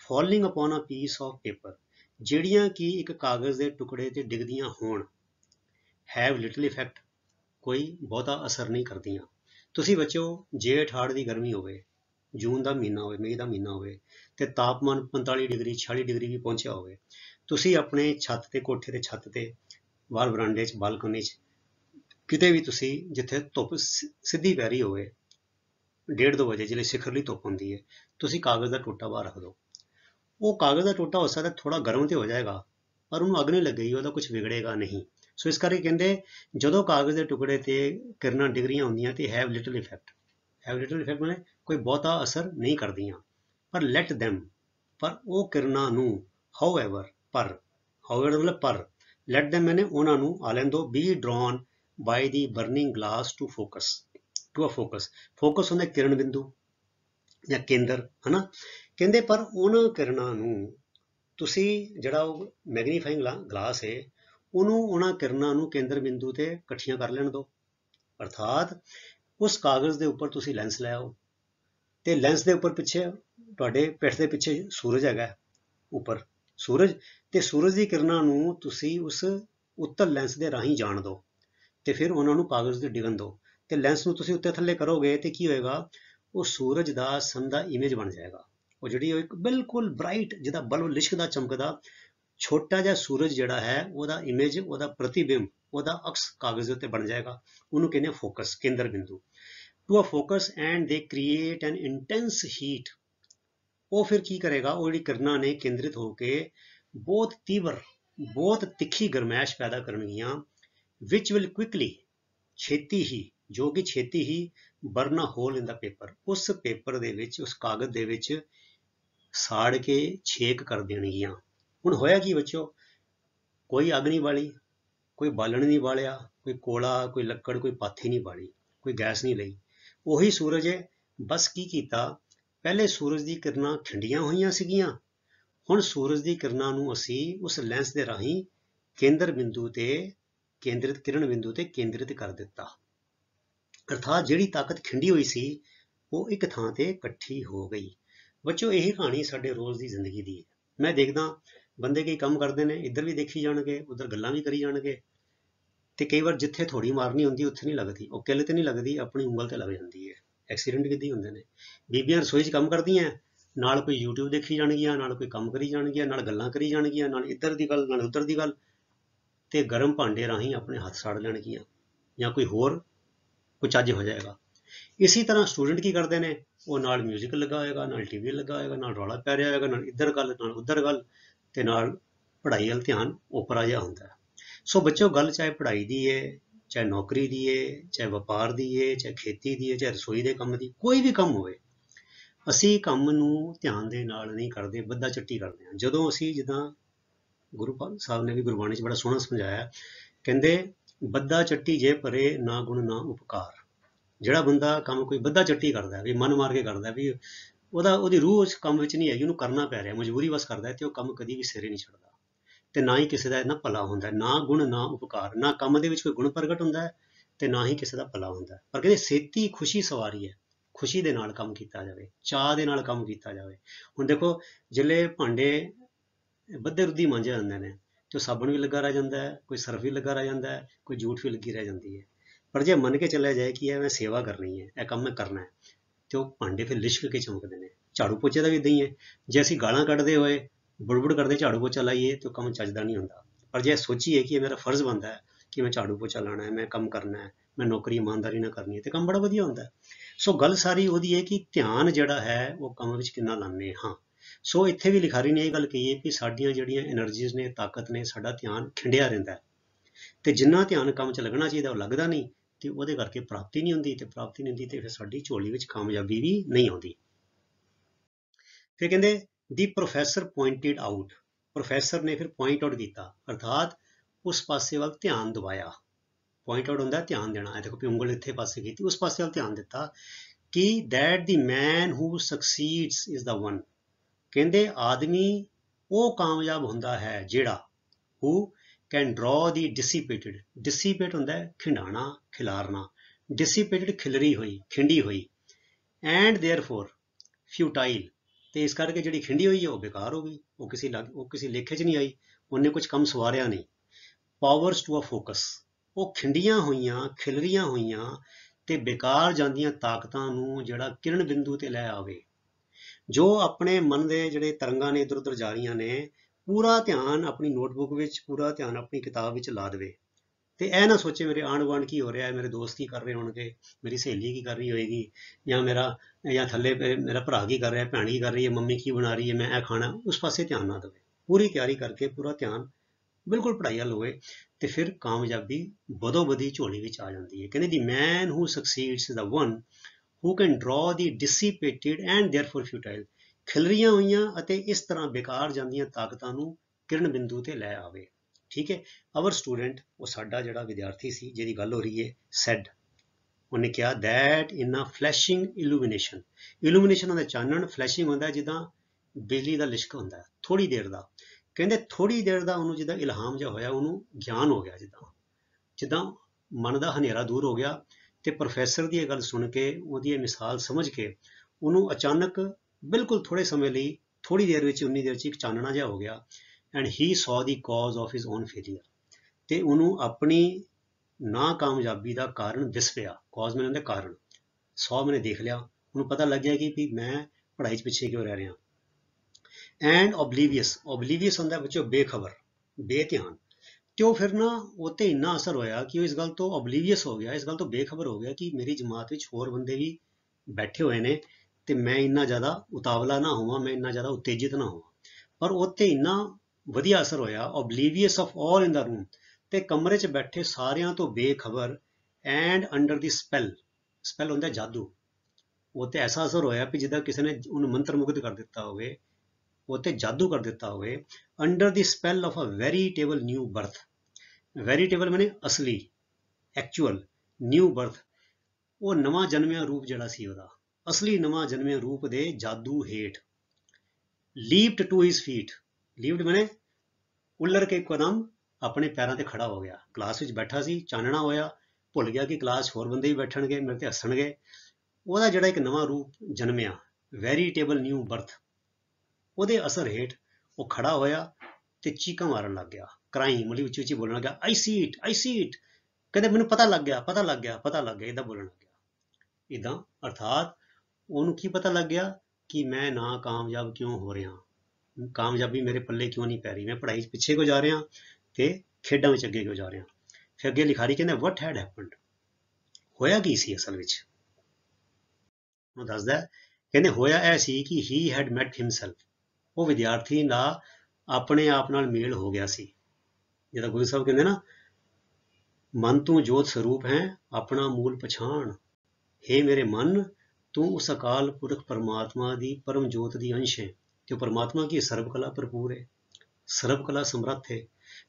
S1: falling upon a piece of paper ਜਿਹੜੀਆਂ ਕਿ ਇੱਕ ਕਾਗਜ਼ ਦੇ ਟੁਕੜੇ ਤੇ ਡਿੱਗਦੀਆਂ ਹੋਣ ਹੈਵ ਲਿਟਲ ਇਫੈਕਟ ਕੋਈ ਬਹੁਤਾ ਅਸਰ ਨਹੀਂ ਕਰਦੀਆਂ ਤੁਸੀਂ ਬੱਚਿਓ ਜੇਠ ਹਾੜ ਦੀ ਗਰਮੀ ਹੋਵੇ ਜੂਨ ਦਾ ਮਹੀਨਾ ਹੋਵੇ ਮਈ ਦਾ ਮਹੀਨਾ ਹੋਵੇ ਤੇ ਤਾਪਮਾਨ 45 ਡਿਗਰੀ 46 ਡਿਗਰੀ ਵੀ ਪਹੁੰਚਿਆ ਹੋਵੇ ਤੁਸੀਂ ਆਪਣੇ ਛੱਤ ਤੇ ਕੋਠੇ ਤੇ ਛੱਤ ਤੇ ਬਾਹਰ ਬਰਾਂਡੇ 'ਚ ਬਾਲਕੋਨੀ 'ਚ ਕਿਤੇ ਵੀ ਤੁਸੀਂ ਜਿੱਥੇ ਧੁੱਪ ਸਿੱਧੀ ਪੈ ਰਹੀ ਹੋਵੇ ਦੋ ਵਜੇ ਜਿਹੜੇ ਸਿਖਰਲੀ ਧੁੱਪ ਹੁੰਦੀ ਹੈ ਤੁਸੀਂ ਕਾਗਜ਼ ਦਾ ਟੋਟਾ ਬਾਹਰ ਰੱਖ ਦਿਓ ਉਹ ਕਾਗਜ਼ ਦਾ ਟੋਟਾ ਹੋ ਸਕਦਾ ਥੋੜਾ ਗਰਮ ਤੇ ਹੋ ਜਾਏਗਾ ਪਰ ਉਹਨੂੰ ਅੱਗ ਨਹੀਂ ਗਈ ਉਹਦਾ ਕੁਝ ਵਿਗੜੇਗਾ ਨਹੀਂ ਸੋ ਇਸ ਕਰਕੇ ਕਹਿੰਦੇ ਜਦੋਂ ਕਾਗਜ਼ ਦੇ ਟੁਕੜੇ ਤੇ ਕਿਰਨਾਂ ਡਿਗਰੀਆਂ ਹੁੰਦੀਆਂ ਤੇ have little effect have little effect ਮਨੇ ਕੋਈ ਬਹੁਤਾ ਅਸਰ ਨਹੀਂ ਕਰਦੀਆਂ ਪਰ ਲੈਟ them ਪਰ ਉਹ ਕਿਰਨਾਂ ਨੂੰ ਹਾਊਐਵਰ ਪਰ ਹਾਊਐਵਰ ਮਤਲਬ ਪਰ ਲੈਟ them ਮੈਨੇ ਉਹਨਾਂ ਨੂੰ allowed to be drawn by the burning glass to focus to a focus focus ਹੁੰਦਾ ਕਿਰਨ ਬਿੰਦੂ ਜਾਂ ਕੇਂਦਰ ਹਨਾ ਕਹਿੰਦੇ ਪਰ ਉਹਨਾਂ ਕਿਰਨਾਂ ਨੂੰ ਤੁਸੀਂ ਜਿਹੜਾ ਉਹ ਮੈਗਨੀਫਾਈਂਗ ਗਲਾਸ ਹੈ ਉਹਨੂੰ ਉਹਨਾਂ ਕਿਰਨਾਂ ਨੂੰ ਕੇਂਦਰ ਬਿੰਦੂ ਤੇ ਇਕੱਠੀਆਂ ਕਰ ਲੈਣ ਦਿਓ ਅਰਥਾਤ ਉਸ ਕਾਗਜ਼ ਦੇ ਉੱਪਰ ਤੁਸੀਂ ਲੈਂਸ ਲੈ ਆਓ ਤੇ ਲੈਂਸ ਦੇ ਉੱਪਰ ਪਿੱਛੇ ਤੁਹਾਡੇ ਪਿੱਠ ਦੇ ਪਿੱਛੇ ਸੂਰਜ ਹੈਗਾ ਉੱਪਰ ਸੂਰਜ ਤੇ ਸੂਰਜ ਦੀ ਕਿਰਨਾਂ ਨੂੰ ਤੁਸੀਂ ਉਸ ਉੱਤਲ ਲੈਂਸ ਦੇ ਰਾਹੀਂ ਜਾਣ ਦਿਓ ਤੇ ਫਿਰ ਉਹਨਾਂ ਨੂੰ ਕਾਗਜ਼ ਤੇ ਡਿਗਨ ਦਿਓ ਤੇ ਲੈਂਸ ਨੂੰ ਤੁਸੀਂ ਉੱਤੇ ਥੱਲੇ ਕਰੋਗੇ ਤੇ ਕੀ ਹੋਏਗਾ ਉਹ ਸੂਰਜ ਦਾ ਸੰਦਾ ਇਮੇਜ ਬਣ ਜਾਏਗਾ ਉਹ ਜਿਹੜੀ ਉਹ ਇੱਕ ਬਿਲਕੁਲ ਬ੍ਰਾਈਟ ਜਿਹਦਾ ਬਲਬ ਲਿਸ਼ਕਦਾ ਚਮਕਦਾ ਛੋਟਾ ਜਿਹਾ ਸੂਰਜ ਜਿਹੜਾ ਹੈ ਉਹਦਾ ਇਮੇਜ ਉਹਦਾ ਪ੍ਰਤੀਬਿੰਬ ਉਹਦਾ ਅਕਸ ਕਾਗਜ਼ ਉੱਤੇ ਬਣ ਜਾਏਗਾ ਉਹਨੂੰ ਕਹਿੰਦੇ ਫੋਕਸ ਕੇਂਦਰ ਬਿੰਦੂ to a focus and they create an intense heat ਉਹ ਫਿਰ ਕੀ ਕਰੇਗਾ ਉਹ ਜਿਹੜੀ ਕਿਰਨਾਂ ਨੇ ਕੇਂਦਰਿਤ ਹੋ ਕੇ ਬਹੁਤ ਤੀਵਰ ਬਹੁਤ ਤਿੱਖੀ ਗਰਮੈਸ਼ ਪੈਦਾ ਕਰਨਗੀਆਂ ਵਿਚ ਵਿਲ ਕੁਇਕਲੀ ਛੇਤੀ ਹੀ ਜੋ ਕਿ ਛੇਤੀ ਹੀ burn hole in the paper ਉਸ ਪੇਪਰ ਦੇ ਵਿੱਚ ਉਸ ਕਾਗਜ਼ ਦੇ ਵਿੱਚ ਸਾੜ ਕੇ ਛੇਕ ਕਰ ਦੇਣਗੀਆਂ ਹੁਣ ਹੋਇਆ ਕੀ ਬੱਚਿਓ ਕੋਈ ਅਗ ਨਹੀਂ ਬਾਲੀ ਕੋਈ ਬਾਲਣ ਨਹੀਂ ਬਾਲਿਆ ਕੋਈ ਕੋਲਾ ਕੋਈ ਲੱਕੜ ਕੋਈ ਪਾਥੀ ਨਹੀਂ ਬਾਲੀ ਕੋਈ ਗੈਸ ਨਹੀਂ ਲਈ ਉਹੀ ਸੂਰਜ ਹੈ ਬਸ ਕੀ ਕੀਤਾ ਪਹਿਲੇ ਸੂਰਜ ਦੀ ਕਿਰਨਾਂ ਠੰਡੀਆਂ ਹੋਈਆਂ ਸੀਗੀਆਂ ਹੁਣ ਸੂਰਜ ਦੀ ਕਿਰਨਾਂ ਨੂੰ ਅਸੀਂ ਉਸ ਲੈਂਸ ਦੇ ਰਾਹੀਂ ਕੇਂਦਰ ਬਿੰਦੂ ਤੇ ਕੇਂਦਰਿਤ ਕਿਰਨ ਬਿੰਦੂ ਤੇ ਕੇਂਦਰਿਤ ਕਰ ਦਿੱਤਾ ਅਰਥਾਤ ਜਿਹੜੀ ਤਾਕਤ ਖਿੰਡੀ ਹੋਈ ਸੀ ਉਹ ਇੱਕ ਥਾਂ ਤੇ ਇਕੱਠੀ ਹੋ ਗਈ ਬੱਚੋ ਇਹ ਕਹਾਣੀ ਸਾਡੇ ਰੋਜ਼ ਦੀ ਜ਼ਿੰਦਗੀ ਦੀ ਹੈ ਮੈਂ ਦੇਖਦਾ ਬੰਦੇ ਕਈ ਕੰਮ ਕਰਦੇ ਨੇ ਇੱਧਰ ਵੀ ਦੇਖੀ ਜਾਣਗੇ ਉੱਧਰ ਗੱਲਾਂ ਵੀ ਕਰੀ ਜਾਣਗੇ ਤੇ ਕਈ ਵਾਰ ਜਿੱਥੇ ਥੋੜੀ ਮਾਰਨੀ ਹੁੰਦੀ ਉੱਥੇ ਨਹੀਂ ਲੱਗਦੀ ਉਹ ਕਿੱਲ ਤੇ ਨਹੀਂ ਲੱਗਦੀ ਆਪਣੀ ਉਂਗਲ ਤੇ ਲੱਗ ਜਾਂਦੀ ਹੈ ਐਕਸੀਡੈਂਟ ਕਿੱਦੀ ਹੁੰਦੇ ਨੇ ਬੀਬੀਆਂ ਰਸੋਈ 'ਚ ਕੰਮ ਕਰਦੀਆਂ ਨਾਲ ਕੋਈ YouTube ਦੇਖੀ ਜਾਣਗੀਆਂ ਨਾਲ ਕੋਈ ਕੰਮ ਕਰੀ ਜਾਣਗੀਆਂ ਨਾਲ ਗੱਲਾਂ ਕਰੀ ਜਾਣਗੀਆਂ ਨਾਲ ਇੱਧਰ ਦੀ ਗੱਲ ਨਾਲ ਉੱਧਰ ਦੀ ਗੱਲ ਤੇ ਗਰਮ ਭਾਂਡੇ ਰਾਹੀਂ ਆਪਣੇ ਹੱਥ ਸਾੜ ਲੈਣਗੀਆਂ ਜਾਂ ਕੋਈ ਹੋਰ ਕੁਝ ਅੱਜ ਹੋ ਜਾਏਗਾ ਇਸੇ ਤਰ੍ਹਾਂ ਸਟੂਡੈਂਟ ਕੀ ਕਰਦੇ ਨੇ ਉਹ ਨਾਲ 뮤직 ਲਗਾਏਗਾ ਨਾਲ ਟੀਵੀ ਲਗਾਏਗਾ ਨਾਲ ਰੌਲਾ ਪੈ ਰਿਹਾ ਹੋਏਗਾ ਨਾਲ ਇੱਧਰ ਗੱਲ ਨਾਲ ਉੱਧਰ ਗੱਲ ਤੇ ਨਾਲ ਪੜ੍ਹਾਈ ਵੱਲ ਧਿਆਨ ਉੱਪਰ ਆ ਜਾ ਹੁੰਦਾ ਸੋ ਬੱਚਿਓ ਗੱਲ ਚਾਹੇ ਪੜ੍ਹਾਈ ਦੀ ਏ ਚਾਹੇ ਨੌਕਰੀ ਦੀ ਏ ਚਾਹੇ ਵਪਾਰ ਦੀ ਏ ਚਾਹੇ ਖੇਤੀ ਦੀ ਏ ਚਾਹੇ ਰਸੋਈ ਦੇ ਕੰਮ ਦੀ ਕੋਈ ਵੀ ਕੰਮ ਹੋਵੇ ਅਸੀਂ ਕੰਮ ਨੂੰ ਧਿਆਨ ਦੇ ਨਾਲ ਨਹੀਂ ਕਰਦੇ ਬੱਧਾ ਚੱਟੀ ਕਰਦੇ ਹਾਂ ਜਦੋਂ ਅਸੀਂ ਜਿੱਦਾਂ ਗੁਰੂ ਸਾਹਿਬ ਨੇ ਵੀ ਗੁਰਬਾਣੀ 'ਚ ਬੜਾ ਸੋਹਣਾ ਸਮਝਾਇਆ ਕਹਿੰਦੇ ਬੱਧਾ ਚੱਟੀ ਜੇ ਭਰੇ ਨਾ ਗੁਣ ਨਾ ਉਪਕਾਰ ਜਿਹੜਾ ਬੰਦਾ ਕੰਮ ਕੋਈ ਬੱਧਾ ਚੱਟੀ ਕਰਦਾ ਵੀ ਮਨ ਮਾਰ ਕੇ ਕਰਦਾ ਵੀ ਉਹਦਾ ਉਹਦੀ ਰੂਹ ਉਸ ਕੰਮ ਵਿੱਚ ਨਹੀਂ ਹੈ ਉਹਨੂੰ ਕਰਨਾ ਪੈ ਰਿਹਾ ਮਜਬੂਰੀ ਵਸ ਕਰਦਾ ਤੇ ਉਹ ਕੰਮ ਕਦੀ ਵੀ ਸਿਰੇ ਨਹੀਂ ਛੱਡਦਾ ਤੇ ਨਾ ਹੀ ਕਿਸੇ ਦਾ ਇਹਨਾਂ ਭਲਾ ਹੁੰਦਾ ਨਾ ਗੁਣ ਨਾ ਉਪਕਾਰ ਨਾ ਕੰਮ ਦੇ ਵਿੱਚ ਕੋਈ ਗੁਣ ਪ੍ਰਗਟ ਹੁੰਦਾ ਤੇ ਨਾ ਹੀ ਕਿਸੇ ਦਾ ਭਲਾ ਹੁੰਦਾ ਪਰ ਕਹਿੰਦੇ ਸੇਤੀ ਖੁਸ਼ੀ ਸਵਾਰੀ ਹੈ ਖੁਸ਼ੀ ਦੇ ਨਾਲ ਕੰਮ ਕੀਤਾ ਜਾਵੇ ਚਾਹ ਦੇ ਨਾਲ ਕੰਮ ਕੀਤਾ ਜਾਵੇ ਹੁਣ ਦੇਖੋ ਜਿਲੇ ਭਾਂਡੇ ਬੱਧੇ ਰੁੱਧੀ ਮਾਂਜੇ ਜਾਂਦੇ ਨੇ ਤੇ ਸਾਬਣ ਵੀ ਲੱਗਾ ਰਹਿ ਜਾਂਦਾ ਹੈ ਕੋਈ ਸਰਫ ਵੀ ਲੱਗਾ ਰਹਿ ਜਾਂਦਾ ਹੈ ਕੋਈ ਝੂਠ ਵੀ ਲੱਗੀ ਰਹਿ ਜਾਂਦੀ ਹੈ ਪਰ ਜੇ ਮੰਨ ਕੇ ਚੱਲਿਆ ਜਾਏ ਕਿ ਇਹ ਮੈਂ ਸੇਵਾ ਕਰਨੀ ਹੈ ਇਹ ਕੰਮ ਮੈਂ ਕਰਨਾ ਹੈ ਤੇ ਉਹ ਭਾਂਡੇ ਫਿਰ ਲਿਸ਼ਕ ਕੇ ਚਮਕਦੇ ਨੇ ਝਾੜੂ ਪੋਚੇ ਦਾ ਵੀ ਇਦਾਂ ਹੀ ਹੈ ਜੇ ਅਸੀਂ ਗਾਲਾਂ ਕੱਢਦੇ ਹੋਏ ਬੜਬੜ ਕਰਦੇ ਝਾੜੂ ਪੋਚਾ ਲਾਈਏ ਤਾਂ ਕੰਮ ਚੱਜਦਾ ਨਹੀਂ ਹੁੰਦਾ ਪਰ ਜੇ ਸੋਚੀਏ ਕਿ ਇਹ ਮੇਰਾ ਫਰਜ਼ ਬੰਦਾ ਹੈ ਕਿ ਮੈਂ ਝਾੜੂ ਪੋਚਾ ਲਾਣਾ ਹੈ ਮੈਂ ਕੰਮ ਕਰਨਾ ਹੈ ਮੈਂ ਨੌਕਰੀ ਇਮਾਨਦਾਰੀ ਨਾਲ ਕਰਨੀ ਹੈ ਤੇ ਕੰਮ ਬੜਾ ਵਧੀਆ ਹੁੰਦਾ ਸੋ ਗੱਲ ਸਾਰੀ ਉਹਦੀ ਹੈ ਕਿ ਧਿਆਨ ਜਿਹੜਾ ਹੈ ਉਹ ਕੰਮ ਵਿੱਚ ਕਿੰਨਾ ਲਾਉਂਦੇ ਹਾਂ ਸੋ ਇੱਥੇ ਵੀ ਲਿਖਾਰੀ ਨੇ ਇਹ ਗੱਲ ਕਹੀ ਹੈ ਕਿ ਸਾਡੀਆਂ ਜਿਹੜੀਆਂ એનર્ਜੀਜ਼ ਨੇ ਤਾਕਤ ਨੇ ਸਾਡਾ ਧਿਆਨ ਖਿੰਡਿਆ ਰਹਿੰਦਾ ਤੇ ਜਿੰਨਾ ਧਿਆਨ ਕੰਮ 'ਚ ਲੱਗਣਾ ਚਾਹੀਦਾ ਉਹ ਲੱਗਦਾ ਨਹੀਂ ਤੇ ਉਹਦੇ ਕਰਕੇ ਪ੍ਰਾਪਤੀ ਨਹੀਂ ਹੁੰਦੀ ਤੇ ਪ੍ਰਾਪਤੀ ਨਹੀਂ ਹੁੰਦੀ ਤੇ ਫਿਰ ਸਾਡੀ ਝੋਲੀ ਵਿੱਚ ਕਾਮਯਾਬੀ ਵੀ ਨਹੀਂ ਆਉਂਦੀ ਫਿਰ ਕਹਿੰਦੇ the professor pointed out professor ਨੇ ਫਿਰ ਪੁਆਇੰਟ ਆਊਟ ਕੀਤਾ ਅਰਥਾਤ ਉਸ ਪਾਸੇ ਵੱਲ ਧਿਆਨ ਦਿਵਾਇਆ ਪੁਆਇੰਟ ਆਊਟ ਹੁੰਦਾ ਧਿਆਨ ਦੇਣਾ ਹੈ ਦੇਖੋ ਵੀ ਉਂਗਲ ਇੱਥੇ ਪਾਸੇ ਕੀਤੀ ਉਸ ਪਾਸੇ ਵੱਲ ਧਿਆਨ ਦਿੱਤਾ ਕਿ that the man who succeeds is the one ਕਹਿੰਦੇ ਆਦਮੀ ਉਹ ਕਾਮਯਾਬ ਹੁੰਦਾ ਹੈ ਜਿਹੜਾ ਹੂ ਕੈਨ ਡਰਾ ਦੀ ਡਿਸੀਪੇਟਡ ਡਿਸਿਪੇਟ ਹੁੰਦਾ ਹੈ ਖਿੰਡਾਣਾ ਖਿਲਾਰਨਾ ਡਿਸੀਪੇਟਡ ਖਿਲਰੀ ਹੋਈ ਖਿੰਡੀ ਹੋਈ ਐਂਡ देयरफॉर ਫਿਊਟਾਈਲ ਤੇ ਇਸ ਕਰਕੇ ਜਿਹੜੀ ਖਿੰਡੀ ਹੋਈ ਹੈ ਉਹ ਬੇਕਾਰ ਹੋ ਗਈ ਉਹ ਕਿਸੇ ਉਹ ਕਿਸੇ ਲੇਖੇ 'ਚ ਨਹੀਂ ਆਈ ਉਹਨੇ ਕੁਝ ਕੰਮ ਸਵਾਰਿਆ ਨਹੀਂ ਪਾਵਰਸ ਟੂ ਅ ਫੋਕਸ ਉਹ ਖਿੰਡੀਆਂ ਹੋਈਆਂ ਖਿਲਰੀਆਂ ਹੋਈਆਂ ਤੇ ਬੇਕਾਰ ਜਾਂਦੀਆਂ ਤਾਕਤਾਂ ਨੂੰ ਜਿਹੜਾ ਕਿਰਨ ਬਿੰਦੂ ਤੇ ਲੈ ਆਵੇ ਜੋ ਆਪਣੇ ਮਨ ਦੇ ਜਿਹੜੇ ਤਰੰਗਾਂ ਨੇ ਇਧਰ ਉਧਰ ਜਾ ਰਹੀਆਂ ਨੇ ਪੂਰਾ ਧਿਆਨ ਆਪਣੀ ਨੋਟਬੁੱਕ ਵਿੱਚ ਪੂਰਾ ਧਿਆਨ ਆਪਣੀ ਕਿਤਾਬ ਵਿੱਚ ਲਾ ਦੇਵੇ ਤੇ ਇਹ ਨਾ ਸੋਚੇ ਮੇਰੇ ਆਣ ਗੁਆਂਢ ਕੀ ਹੋ ਰਿਹਾ ਹੈ ਮੇਰੇ ਦੋਸਤ ਕੀ ਕਰ ਰਹੇ ਹੋਣਗੇ ਮੇਰੀ ਸਹੇਲੀ ਕੀ ਕਰ ਰਹੀ ਹੋਏਗੀ ਜਾਂ ਮੇਰਾ ਜਾਂ ਥੱਲੇ ਮੇਰਾ ਭਰਾ ਕੀ ਕਰ ਰਿਹਾ ਭੈਣ ਕੀ ਕਰ ਰਹੀ ਹੈ ਮੰਮੀ ਕੀ ਬਣਾ ਰਹੀ ਹੈ ਮੈਂ ਇਹ ਖਾਣਾ ਉਸ ਪਾਸੇ ਧਿਆਨ ਨਾ ਦੇਵੇ ਪੂਰੀ ਤਿਆਰੀ ਕਰਕੇ ਪੂਰਾ ਧਿਆਨ ਬਿਲਕੁਲ ਪੜਾਈ ਹਲ ਹੋਵੇ ਤੇ ਫਿਰ ਕਾਮਯਾਬੀ ਬਦੋ ਬਦੀ ਝੋਲੀ ਵਿੱਚ ਆ ਜਾਂਦੀ ਹੈ ਕਹਿੰਦੇ the man who succeeds is the one who can draw the ਡਿਸਿਪੇਟਿਡ and therefore ਫਿਊਟਾਈਲ ਖਿਲਰੀਆਂ ਹੋਈਆਂ ਅਤੇ ਇਸ ਤਰ੍ਹਾਂ ਬੇਕਾਰ ਜਾਂਦੀਆਂ ਤਾਕਤਾਂ ਨੂੰ ਕਿਰਨ ਬਿੰਦੂ ਤੇ ਲੈ ਆਵੇ ਠੀਕ ਹੈ ਆਵਰ ਸਟੂਡੈਂਟ ਉਹ ਸਾਡਾ ਜਿਹੜਾ ਵਿਦਿਆਰਥੀ ਸੀ ਜਿਹਦੀ ਗੱਲ ਹੋ ਰਹੀ ਹੈ ਸੈਡ ਉਹਨੇ ਕਿਹਾ ਥੈਟ ਇਨ ਅ ਫਲੈਸ਼ਿੰਗ ਇਲੂਮੀਨੇਸ਼ਨ ਇਲੂਮੀਨੇਸ਼ਨ ਦਾ ਚਾਨਣ ਫਲੈਸ਼ਿੰਗ ਹੁੰਦਾ ਜਿੱਦਾਂ ਬਿਜਲੀ ਦਾ ਲਿਸ਼ਕ ਹੁੰਦਾ ਥੋੜੀ ਦੇਰ ਦਾ ਕਹਿੰਦੇ ਥੋੜੀ ਦੇਰ ਦਾ ਉਹਨੂੰ ਜਿੱਦਾਂ ਇਲਹਾਮ ਜਿਹਾ ਹੋਇਆ ਉਹਨੂੰ ਗਿਆਨ ਹੋ ਗਿਆ ਜਿੱਦਾਂ ਜਿੱਦਾਂ ਮਨ ਦਾ ਹਨੇਰਾ ਦੂਰ ਹੋ ਗਿਆ ਤੇ ਪ੍ਰੋਫੈਸਰ ਦੀ ਇਹ ਗੱਲ ਸੁਣ ਕੇ ਉਹਦੀ ਇਹ ਮਿਸਾਲ ਸਮਝ ਕੇ ਉਹਨੂੰ ਅਚਾਨਕ ਬਿਲਕੁਲ ਥੋੜੇ ਸਮੇਂ ਲਈ ਥੋੜੀ ਦੇਰ ਵਿੱਚ ਉਨੀ ਦੇਰ ਵਿੱਚ ਇੱਕ ਚਾਨਣਾ ਜਿਹਾ ਹੋ ਗਿਆ and he saw the cause of his own failure ਤੇ ਉਹਨੂੰ ਆਪਣੀ ਨਾਕਾਮਯਾਬੀ ਦਾ ਕਾਰਨ ਦਿਸ ਪਿਆ ਕਾਜ਼ ਮੈਨੇ ਦੇ ਕਾਰਨ ਸੌ ਮੈਨੇ ਦੇਖ ਲਿਆ ਉਹਨੂੰ ਪਤਾ ਲੱਗ ਗਿਆ ਕਿ ਵੀ ਮੈਂ ਪੜ੍ਹਾਈ 'ਚ ਪਿੱਛੇ ਕਿਉਂ ਰਹਿ ਰਿਹਾ ਐਂਡ ਓਬਲੀਵੀਅਸ ਓਬਲੀਵੀਅਸ ਹੁੰਦਾ ਬੱਚੋ ਬੇਖਬਰ ਬੇਧਿਆਨ ਤੇ ਉਹ ਫਿਰ ਨਾ ਉਤੇ ਇੰਨਾ ਅਸਰ ਹੋਇਆ ਕਿ ਉਹ ਇਸ ਗੱਲ ਤੋਂ ਓਬਲੀਵੀਅਸ ਹੋ ਗਿਆ ਇਸ ਗੱਲ ਤੋਂ ਬੇਖਬਰ ਹੋ ਗਿਆ ਕਿ ਮੇਰੀ ਜਮਾਤ ਵਿੱਚ ਹੋਰ ਬੰਦੇ ਵੀ ਬੈਠੇ ਹੋਏ ਨੇ ਤੇ ਮੈਂ ਇੰਨਾ ਜ਼ਿਆਦਾ ਉਤਾਵਲਾ ਨਾ ਹੋਵਾਂ ਮੈਂ ਇੰਨਾ ਜ਼ਿਆਦਾ ਉਤੇਜਿਤ ਨਾ ਹੋਵਾਂ ਪਰ ਉੱਥੇ ਇੰਨਾ ਵਧੀਆ ਅਸਰ ਹੋਇਆ ਓਬਲੀਵੀਅਸ ਆਫ 올 ਇਨ ਦਾ ਰੂਮ ਤੇ ਕਮਰੇ 'ਚ ਬੈਠੇ ਸਾਰਿਆਂ ਤੋਂ ਬੇਖਬਰ and under the spell spell ਹੁੰਦਾ ਜਾਦੂ ਉੱਥੇ ਐਸਾ ਅਸਰ ਹੋਇਆ ਕਿ ਜਿੱਦਾਂ ਕਿਸੇ ਨੇ ਉਹਨੂੰ ਮੰਤਰ ਮੁਕਤ ਕਰ ਦਿੱਤਾ ਹੋਵੇ ਉੱਥੇ ਜਾਦੂ ਕਰ ਦਿੱਤਾ ਹੋਵੇ under the spell of a veritable new birth veritable ਮੈਨੇ ਅਸਲੀ ਐਕਚੁਅਲ ਨਿਊ ਬਰਥ ਉਹ ਨਵਾਂ ਜਨਮਿਆ ਰੂਪ ਜਿਹੜਾ ਸੀ ਉਹਦਾ ਅਸਲੀ ਨਵਾਂ ਜਨਮੇ ਰੂਪ ਦੇ ਜਾਦੂ ਹੇਠ ਲੀਪਡ ਟੂ ਹਿਸ ਫੀਟ ਲੀਪਡ ਮਨੇ ਉੱਲਰ ਕੇ ਕਦਮ ਆਪਣੇ ਪੈਰਾਂ ਤੇ ਖੜਾ ਹੋ ਗਿਆ ਕਲਾਸ ਵਿੱਚ ਬੈਠਾ ਸੀ ਚਾਨਣਾ ਹੋਇਆ ਭੁੱਲ ਗਿਆ ਕਿ ਕਲਾਸ ਹੋਰ ਬੰਦੇ ਹੀ ਬੈਠਣਗੇ ਮੇਰੇ ਤੇ ਹੱਸਣਗੇ ਉਹਦਾ ਜਿਹੜਾ ਇੱਕ ਨਵਾਂ ਰੂਪ ਜਨਮਿਆ ਵੈਰੀਟੇਬਲ ਨਿਊ ਬਰਥ ਉਹਦੇ ਅਸਰ ਹੇਠ ਉਹ ਖੜਾ ਹੋਇਆ ਤੇ ਚੀਕਾਂ ਮਾਰਨ ਲੱਗ ਗਿਆ ਕ੍ਰਾਈਮ ਮਲੀ ਉੱਚੀ ਉੱਚੀ ਬੋਲਣ ਲੱਗਾ ਆਈ ਸੀ ਇਟ ਆਈ ਸੀ ਇਟ ਕਹਿੰਦੇ ਮੈਨੂੰ ਪਤਾ ਲੱਗ ਗਿਆ ਪਤਾ ਲੱਗ ਗਿਆ ਪਤਾ ਲੱਗ ਗਿਆ ਇਹਦਾ ਬੋਲਣ ਲੱਗਿਆ ਇਦਾਂ ਅਰਥਾਤ ਉਹਨੂੰ ਕੀ ਪਤਾ ਲੱਗ ਗਿਆ ਕਿ ਮੈਂ ਨਾ ਕਾਮਯਾਬ ਕਿਉਂ ਹੋ ਰਿਹਾ ਕਾਮਯਾਬੀ ਮੇਰੇ ਪੱਲੇ ਕਿਉਂ ਨਹੀਂ ਪੈ ਰਹੀ ਮੈਂ ਪੜ੍ਹਾਈ ਵਿੱਚ ਪਿੱਛੇ ਕੋ ਜਾ ਰਿਹਾ ਤੇ ਖੇਡਾਂ ਵਿੱਚ ਅੱਗੇ ਕਿਉਂ ਜਾ ਰਿਹਾ ਫਿਰ ਅੱਗੇ ਲਿਖਾਰੀ ਕਹਿੰਦਾ ਵਾਟ ਹੈਡ ਹੈਪਨਡ ਹੋਇਆ ਕੀ ਸੀ ਅਸਲ ਵਿੱਚ ਉਹ ਦੱਸਦਾ ਕਹਿੰਦੇ ਹੋਇਆ ਐ ਸੀ ਕਿ ਹੀ ਹੈਡ ਮੈਟ ਹਿਮਸੈਲਫ ਉਹ ਵਿਦਿਆਰਥੀ ਦਾ ਆਪਣੇ ਆਪ ਨਾਲ ਮੇਲ ਹੋ ਗਿਆ ਸੀ ਜਿਹਦਾ ਗੁਰੂ ਸਾਹਿਬ ਕਹਿੰਦੇ ਨਾ ਮਨ ਤੂੰ ਜੋਤ ਸਰੂਪ ਹੈ ਆਪਣਾ ਮੂਲ ਪਛਾਣ ਹੈ ਮੇਰੇ ਮਨ ਤੂੰ ਉਸ ਅਕਾਲ ਪੁਰਖ ਪਰਮਾਤਮਾ ਦੀ ਪਰਮ ਜੋਤ ਦੀ ਅੰਸ਼ ਹੈ ਜੋ ਪਰਮਾਤਮਾ ਕੀ ਸਰਬ ਕਲਾ ਭਰਪੂਰ ਹੈ ਸਰਬ ਕਲਾ ਸਮਰੱਥ ਹੈ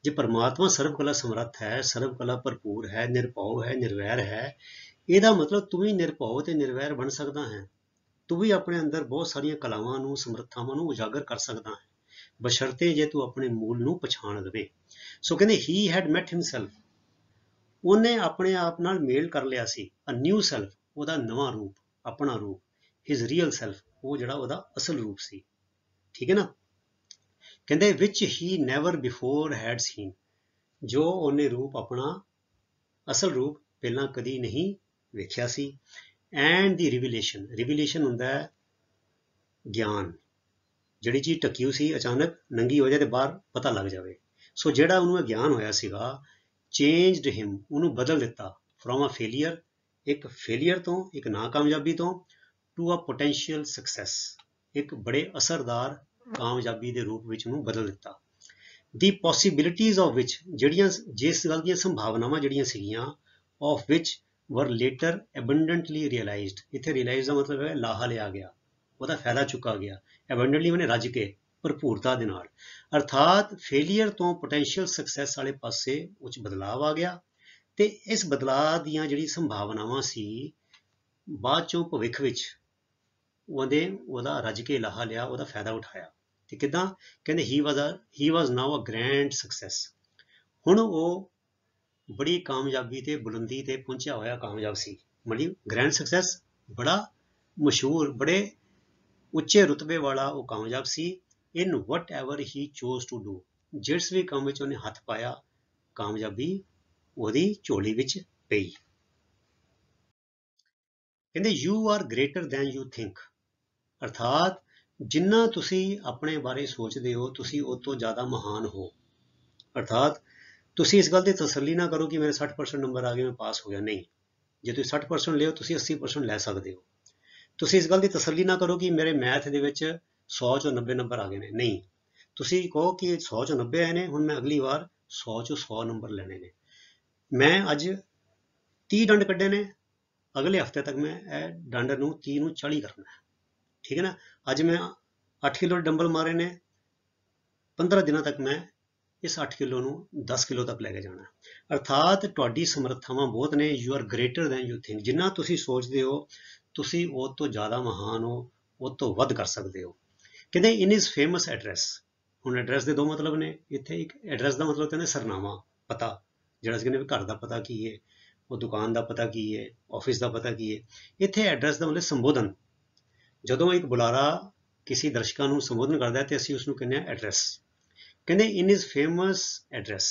S1: ਜੇ ਪਰਮਾਤਮਾ ਸਰਬ ਕਲਾ ਸਮਰੱਥ ਹੈ ਸਰਬ ਕਲਾ ਭਰਪੂਰ ਹੈ ਨਿਰਭਉ ਹੈ ਨਿਰਵੈਰ ਹੈ ਇਹਦਾ ਮਤਲਬ ਤੂੰ ਵੀ ਨਿਰਭਉ ਤੇ ਨਿਰਵੈਰ ਬਣ ਸਕਦਾ ਹੈ ਤੂੰ ਵੀ ਆਪਣੇ ਅੰਦਰ ਬਹੁਤ ਸਾਰੀਆਂ ਕਲਾਵਾਂ ਨੂੰ ਸਮਰੱਥਾਵਾਂ ਨੂੰ ਉਜਾਗਰ ਕਰ ਸਕਦਾ ਹੈ ਬਸ਼ਰਤੇ ਜੇ ਤੂੰ ਆਪਣੇ ਮੂਲ ਨੂੰ ਪਛਾਣ ਲਵੇ ਸੋ ਕਹਿੰਦੇ ਹੀ ਹੈਡ ਮੈਟ ਹਿਮਸੈਲਫ ਉਹਨੇ ਆਪਣੇ ਆਪ ਨਾਲ ਮੇਲ ਕਰ ਲਿਆ ਸੀ ਅ ਨਿਊ ਸੈਲਫ ਉਹਦਾ ਨਵਾਂ ਰੂਪ ਆਪਣਾ ਰੂਪ ਹਿਸ ਰੀਅਲ ਸੈਲਫ ਉਹ ਜਿਹੜਾ ਉਹਦਾ ਅਸਲ ਰੂਪ ਸੀ ਠੀਕ ਹੈ ਨਾ ਕਹਿੰਦੇ ਵਿੱਚ ਹੀ ਨੈਵਰ ਬਿਫੋਰ ਹੈਡ ਸੀਨ ਜੋ ਉਹਨੇ ਰੂਪ ਆਪਣਾ ਅਸਲ ਰੂਪ ਪਹਿਲਾਂ ਕਦੀ ਨਹੀਂ ਵੇਖਿਆ ਸੀ ਐਂਡ ਦੀ ਰਿਵੀਲੇਸ਼ਨ ਰਿਵੀਲੇਸ਼ਨ ਹੁੰਦਾ ਹੈ ਗਿਆਨ ਜਿਹੜੀ ਚੀਜ਼ ਟਕਿਉ ਸੀ ਅਚਾਨਕ ਨੰਗੀ ਹੋ ਜਾਏ ਤੇ ਬਾਹਰ ਪਤਾ ਲੱਗ ਜਾਵੇ ਸੋ ਜਿਹੜਾ ਉਹਨੂੰ ਗਿਆਨ ਹੋਇਆ ਸੀਗਾ ਚੇਂਜਡ ਹਿਮ ਉਹਨੂੰ ਬਦਲ ਦਿੱਤਾ ਫਰੋਮ ਅ ਫੇਲਿਅਰ ਇੱਕ ਫੇਲਿਅਰ ਤੋਂ ਇੱਕ ਨਾਕਾਮਯਾਬੀ ਤੋਂ ਟੂ ਅ ਪੋਟੈਂਸ਼ੀਅਲ ਸਕਸੈਸ ਇੱਕ ਬੜੇ ਅਸਰਦਾਰ ਕਾਮਯਾਬੀ ਦੇ ਰੂਪ ਵਿੱਚ ਨੂੰ ਬਦਲ ਦਿੱਤਾ ਦੀ ਪੋਸਿਬਿਲਿਟੀਜ਼ ਆਫ ਵਿੱਚ ਜਿਹੜੀਆਂ ਜਿਸ ਗੱਲ ਦੀਆਂ ਸੰਭਾਵਨਾਵਾਂ ਜਿਹੜੀਆਂ ਸੀਗੀਆਂ of which were later abundantly realized ਇੱਥੇ ਰਿਅਲਾਈਜ਼ ਦਾ ਮਤਲਬ ਹੈ ਲਾਹਾ ਲਿਆ ਗਿਆ ਉਹਦਾ ਫਾਇਦਾ ਚੁੱਕਾ ਗਿਆ ਐਬੰਡੈਂਟਲੀ ਉਹਨੇ ਰੱਜ ਕੇ ਭਰਪੂਰਤਾ ਦੇ ਨਾਲ ਅਰਥਾਤ ਫੇਲਿਅਰ ਤੋਂ ਪੋਟੈਂਸ਼ੀਅਲ ਸਕਸੈਸ ਵਾਲੇ ਪਾਸੇ ਉੱਚ ਬਦਲਾਅ ਆ ਗਿਆ ਤੇ ਇਸ ਬਦਲਾਅ ਦੀਆਂ ਜਿਹੜੀ ਸੰਭਾਵਨਾਵਾਂ ਸੀ ਬਾਅਦ ਚੋਂ ਭਵਿੱਖ ਵਿੱਚ ਉਹਦੇ ਉਹਦਾ ਰੱਜ ਕੇ ਲਾਹਾ ਲਿਆ ਉਹਦਾ ਫਾਇਦਾ ਉਠਾਇਆ ਤੇ ਕਿਦਾਂ ਕਹਿੰਦੇ ਹੀ ਵਾਸ ਹੀ ਵਾਸ ਨਾਓ ਅ ਗ੍ਰੈਂਡ ਸਕਸੈਸ ਹੁਣ ਉਹ ਬੜੀ ਕਾਮਯਾਬੀ ਤੇ ਬੁਲੰਦੀ ਤੇ ਪਹੁੰਚਿਆ ਹੋਇਆ ਕਾਮਯਾਬ ਸੀ ਮਤਲਬ ਗ੍ਰੈਂਡ ਸਕਸੈਸ ਬੜਾ ਮਸ਼ਹੂਰ ਬੜੇ ਉੱਚੇ ਰੁਤਬੇ ਵਾਲਾ ਉਹ ਕਾਮਯਾਬ ਸੀ in whatever he chose to do ਜਿਸ ਵੀ ਕੰਮ ਵਿੱਚ ਉਹਨੇ ਹੱਥ ਪਾਇਆ ਕਾਮਯਾਬੀ ਉਹਦੀ ਝੋਲੀ ਵਿੱਚ ਪਈ ਕਹਿੰਦੇ you are greater than you think ਅਰਥਾਤ ਜਿੰਨਾ ਤੁਸੀਂ ਆਪਣੇ ਬਾਰੇ ਸੋਚਦੇ ਹੋ ਤੁਸੀਂ ਉਸ ਤੋਂ ਜ਼ਿਆਦਾ ਮਹਾਨ ਹੋ ਅਰਥਾਤ ਤੁਸੀਂ ਇਸ ਗੱਲ ਦੀ ਤਸੱਲੀ ਨਾ ਕਰੋ ਕਿ ਮੇਰੇ 60% ਨੰਬਰ ਆ ਗਏ ਮੈਂ ਪਾਸ ਹੋ ਗਿਆ ਨਹੀਂ ਜੇ ਤੁਸੀਂ 60% ਲਿਓ ਤੁਸੀਂ 80% ਲੈ ਸਕਦੇ ਹੋ ਤੁਸੀਂ ਇਸ ਗੱਲ ਦੀ ਤਸੱਲੀ ਨਾ ਕਰੋ ਕਿ ਮੇਰੇ ਮੈਥ ਦੇ ਵਿੱਚ 100 ਚੋਂ 90 ਨੰਬਰ ਆ ਗਏ ਨੇ ਨਹੀਂ ਤੁਸੀਂ ਕਹੋ ਕਿ 100 ਚੋਂ 90 ਆਏ ਨੇ ਹੁਣ ਮੈਂ ਅਗਲੀ ਵਾਰ 100 ਚੋਂ 100 ਨੰਬਰ ਲੈਣੇ ਨੇ ਮੈਂ ਅੱਜ 30 ਡੰਡ ਕੱਢੇ ਨੇ ਅਗਲੇ ਹਫਤੇ ਤੱਕ ਮੈਂ ਇਹ ਡੰਡ ਨੂੰ 30 ਨੂੰ 40 ਕਰਨਾ ਠੀਕ ਹੈ ਨਾ ਅੱਜ ਮੈਂ 8 ਕਿਲੋ ਡੰਬਲ ਮਾਰੇ ਨੇ 15 ਦਿਨਾਂ ਤੱਕ ਮੈਂ ਇਸ 8 ਕਿਲੋ ਨੂੰ 10 ਕਿਲੋ ਤੱਕ ਲੈ ਕੇ ਜਾਣਾ ਅਰਥਾਤ ਤੁਹਾਡੀ ਸਮਰੱਥਾਵਾਂ ਬਹੁਤ ਨੇ you are greater than you think ਜਿੰਨਾ ਤੁਸੀਂ ਸੋਚਦੇ ਹੋ ਤੁਸੀਂ ਉਹ ਤੋਂ ਜ਼ਿਆਦਾ ਮਹਾਨ ਹੋ ਉਹ ਤੋਂ ਵੱਧ ਕਰ ਸਕਦੇ ਹੋ ਕਹਿੰਦੇ ਇਨ ਇਸ ਫੇਮਸ ਐਡਰੈਸ ਹੁਣ ਐਡਰੈਸ ਦੇ ਦੋ ਮਤਲਬ ਨੇ ਇੱਥੇ ਇੱਕ ਐਡਰੈਸ ਦਾ ਮਤਲਬ ਕਹਿੰਦੇ ਸਰਨਾਮਾ ਪਤਾ ਜਿਹੜਾ ਅਸੀਂ ਕਹਿੰਦੇ ਘਰ ਦਾ ਪਤਾ ਕੀ ਹੈ ਉਹ ਦੁਕਾਨ ਦਾ ਪਤਾ ਕੀ ਹੈ ਆਫਿਸ ਦਾ ਪਤਾ ਕੀ ਹੈ ਇੱਥੇ ਐਡਰੈਸ ਦਾ ਮਤਲਬ ਸੰਬੋਧਨ ਜਦੋਂ ਇੱਕ ਬੁਲਾਰਾ ਕਿਸੇ ਦਰਸ਼ਕਾਂ ਨੂੰ ਸੰਬੋਧਨ ਕਰਦਾ ਹੈ ਤੇ ਅਸੀਂ ਉਸ ਨੂੰ ਕਹਿੰਦੇ ਆ ਐਡਰੈਸ ਕਹਿੰਦੇ ਇਨ ਇਸ ਫੇਮਸ ਐਡਰੈਸ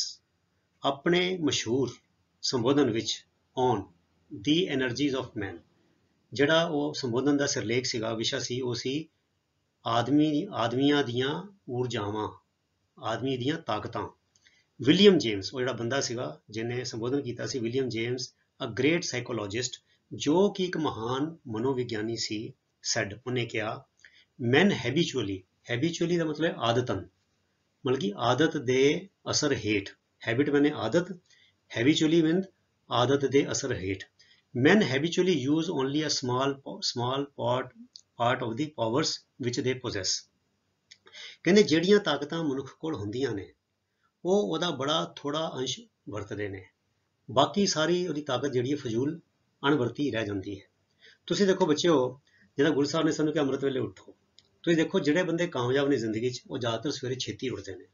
S1: ਆਪਣੇ ਮਸ਼ਹੂਰ ਸੰਬੋਧਨ ਵਿੱਚ on the energies of man ਜਿਹੜਾ ਉਹ ਸੰਬੋਧਨ ਦਾ ਸਿਰਲੇਖ ਸੀਗਾ ਵਿਸ਼ਾ ਸੀ ਉਹ ਸੀ ਆਦਮੀ ਆਦਮੀਆਂ ਦੀਆਂ ਊਰਜਾਵਾਂ ਆਦਮੀ ਦੀਆਂ ਤਾਕਤਾਂ ਵਿਲੀਅਮ ਜੇਮਸ ਉਹ ਜਿਹੜਾ ਬੰਦਾ ਸੀਗਾ ਜਿਨੇ ਸੰਬੋਧਨ ਕੀਤਾ ਸੀ William James a great psychologist ਜੋ ਕਿ ਇੱਕ ਮਹਾਨ ਮਨੋਵਿਗਿਆਨੀ ਸੀ ਸੈਡ ਉਹਨੇ ਕਿਹਾ men habitually habitually ਦਾ ਮਤਲਬ ਹੈ ਆਦਤਨ ਮਤਲਬ ਕਿ ਆਦਤ ਦੇ ਅਸਰ ਹੇਠ ਹੈਬਿਟ ਮੈਨੇ ਆਦਤ ਹੈਬਿਚੁਅਲੀ ਮੀਨ ਆਦਤ ਦੇ ਅਸਰ ਹੇਠ men habitually use only a small small part part of the powers which they possess ਕਹਿੰਦੇ ਜਿਹੜੀਆਂ ਤਾਕਤਾਂ ਮਨੁੱਖ ਕੋਲ ਹੁੰਦੀਆਂ ਨੇ ਉਹ ਉਹਦਾ ਬੜਾ ਥੋੜਾ ਅੰਸ਼ ਵਰਤਦੇ ਨੇ ਬਾਕੀ ਸਾਰੀ ਉਹਦੀ ਤਾਕਤ ਜਿਹੜੀ ਹੈ ਫਜ਼ੂਲ ਅਣਵਰਤੀ ਰਹਿ ਜਾਂਦੀ ਹੈ ਤੁਸੀਂ ਦੇਖੋ ਬੱਚਿਓ ਜਿਹੜਾ ਗੁਰੂ ਸਾਹਿਬ ਨੇ ਸਾਨੂੰ ਕਿਹਾ ਅੰਮ੍ਰਿਤ ਵੇਲੇ ਉੱਠੋ ਤੁਸੀਂ ਦੇਖੋ ਜਿਹੜੇ ਬੰਦੇ ਕਾਮਯਾਬ ਨੇ ਜ਼ਿੰਦਗੀ 'ਚ ਉਹ ਜ਼ਿਆਦਾਤਰ ਸਵੇਰੇ ਛੇਤੀ ਉੱਠਦੇ ਨੇ